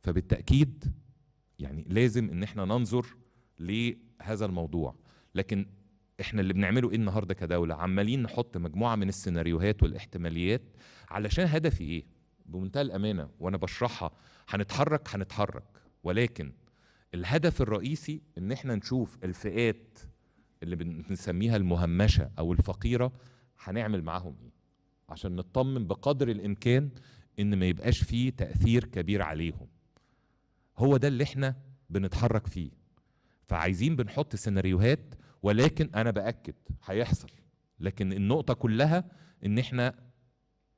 فبالتاكيد يعني لازم ان احنا ننظر لهذا الموضوع لكن احنا اللي بنعمله ايه النهارده كدوله عمالين نحط مجموعه من السيناريوهات والاحتماليات علشان هدفي ايه بمنتهى الامانه وانا بشرحها هنتحرك هنتحرك ولكن الهدف الرئيسي ان احنا نشوف الفئات اللي بنسميها المهمشه او الفقيره هنعمل معاهم ايه عشان نطمن بقدر الامكان ان ما يبقاش فيه تاثير كبير عليهم هو ده اللي احنا بنتحرك فيه فعايزين بنحط سيناريوهات ولكن انا باكد هيحصل لكن النقطه كلها ان احنا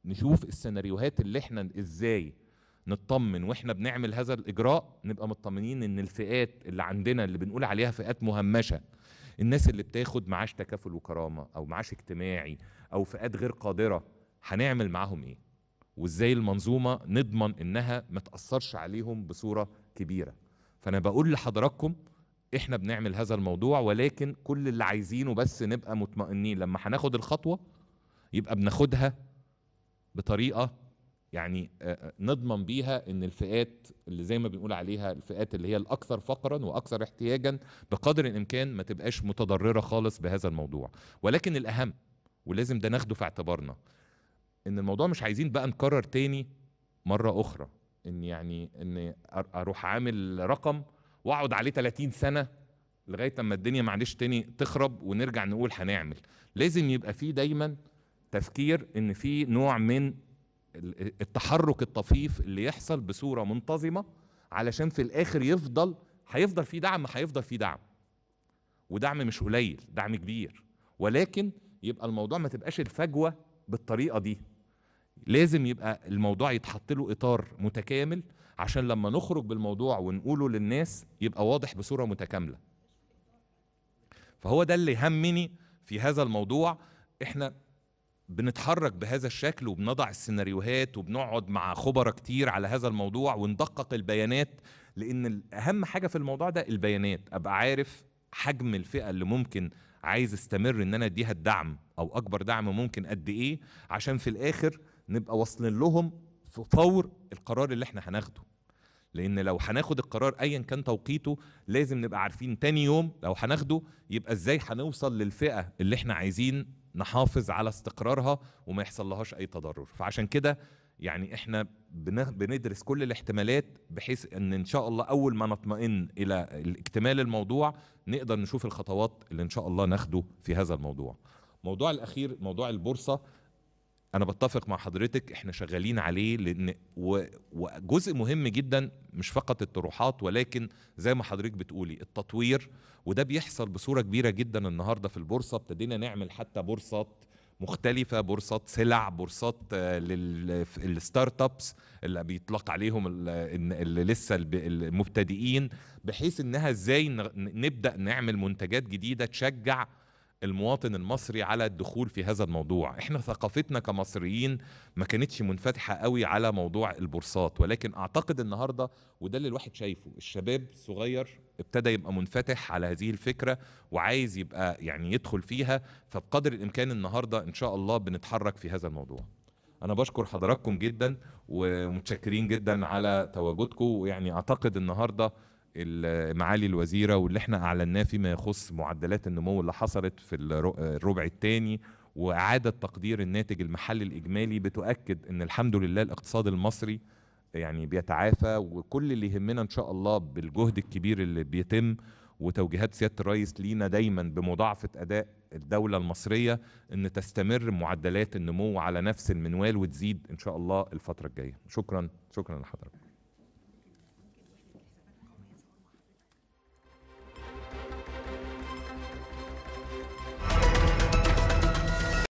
نشوف السيناريوهات اللي احنا ازاي نطمن واحنا بنعمل هذا الاجراء نبقى مطمنين ان الفئات اللي عندنا اللي بنقول عليها فئات مهمشه الناس اللي بتاخد معاش تكافل وكرامه او معاش اجتماعي او فئات غير قادره هنعمل معاهم ايه وازاي المنظومه نضمن انها ما تاثرش عليهم بصوره كبيره فانا بقول لحضراتكم احنا بنعمل هذا الموضوع ولكن كل اللي عايزينه بس نبقى مطمئنين لما هناخد الخطوه يبقى بناخدها بطريقه يعني آه، آه، نضمن بيها ان الفئات اللي زي ما بنقول عليها الفئات اللي هي الاكثر فقرا واكثر احتياجا بقدر الامكان ما تبقاش متضرره خالص بهذا الموضوع ولكن الاهم ولازم ده ناخده في اعتبارنا ان الموضوع مش عايزين بقى نكرر تاني مره اخرى ان يعني ان اروح عامل رقم واقعد عليه 30 سنه لغايه اما الدنيا معلش تاني تخرب ونرجع نقول هنعمل لازم يبقى في دايما تفكير ان في نوع من التحرك الطفيف اللي يحصل بصوره منتظمه علشان في الاخر يفضل هيفضل في دعم هيفضل في دعم ودعم مش قليل دعم كبير ولكن يبقى الموضوع ما تبقاش الفجوه بالطريقه دي لازم يبقى الموضوع يتحط له اطار متكامل عشان لما نخرج بالموضوع ونقوله للناس يبقى واضح بصوره متكامله فهو ده اللي همني في هذا الموضوع احنا بنتحرك بهذا الشكل وبنضع السيناريوهات وبنقعد مع خبراء كتير على هذا الموضوع وندقق البيانات لان اهم حاجه في الموضوع ده البيانات ابقى عارف حجم الفئه اللي ممكن عايز استمر ان انا اديها الدعم او اكبر دعم ممكن قد ايه عشان في الاخر نبقى واصلين لهم في فور القرار اللي احنا هناخده لان لو هناخد القرار ايا كان توقيته لازم نبقى عارفين تاني يوم لو هناخده يبقى ازاي هنوصل للفئه اللي احنا عايزين نحافظ على استقرارها وما يحصل لهاش اي تضرر فعشان كده يعني احنا بندرس كل الاحتمالات بحيث ان ان شاء الله اول ما نطمئن الى اكتمال الموضوع نقدر نشوف الخطوات اللي ان شاء الله ناخده في هذا الموضوع موضوع الاخير موضوع البورصه انا بتفق مع حضرتك احنا شغالين عليه لان وجزء مهم جدا مش فقط الطروحات ولكن زي ما حضرتك بتقولي التطوير وده بيحصل بصوره كبيره جدا النهارده في البورصه ابتدينا نعمل حتى بورصات مختلفة بورصات سلع بورصات آه، للستارت ابس اللي بيطلق عليهم اللي لسه المبتدئين بحيث انها ازاي نبدأ نعمل منتجات جديدة تشجع المواطن المصري على الدخول في هذا الموضوع احنا ثقافتنا كمصريين ما كانتش منفتحة قوي على موضوع البورصات ولكن اعتقد النهاردة وده اللي الواحد شايفه الشباب الصغير ابتدى يبقى منفتح على هذه الفكرة وعايز يبقى يعني يدخل فيها فبقدر الامكان النهاردة ان شاء الله بنتحرك في هذا الموضوع انا بشكر حضراتكم جدا ومتشكرين جدا على تواجدكم ويعني اعتقد النهارده معالي الوزيره واللي احنا اعلناه فيما يخص معدلات النمو اللي حصلت في الربع الثاني واعاده تقدير الناتج المحلي الاجمالي بتؤكد ان الحمد لله الاقتصاد المصري يعني بيتعافى وكل اللي يهمنا ان شاء الله بالجهد الكبير اللي بيتم وتوجيهات سياده الرئيس لينا دايما بمضاعفه اداء الدوله المصريه ان تستمر معدلات النمو على نفس المنوال وتزيد ان شاء الله الفتره الجايه شكرا شكرا لحضرتك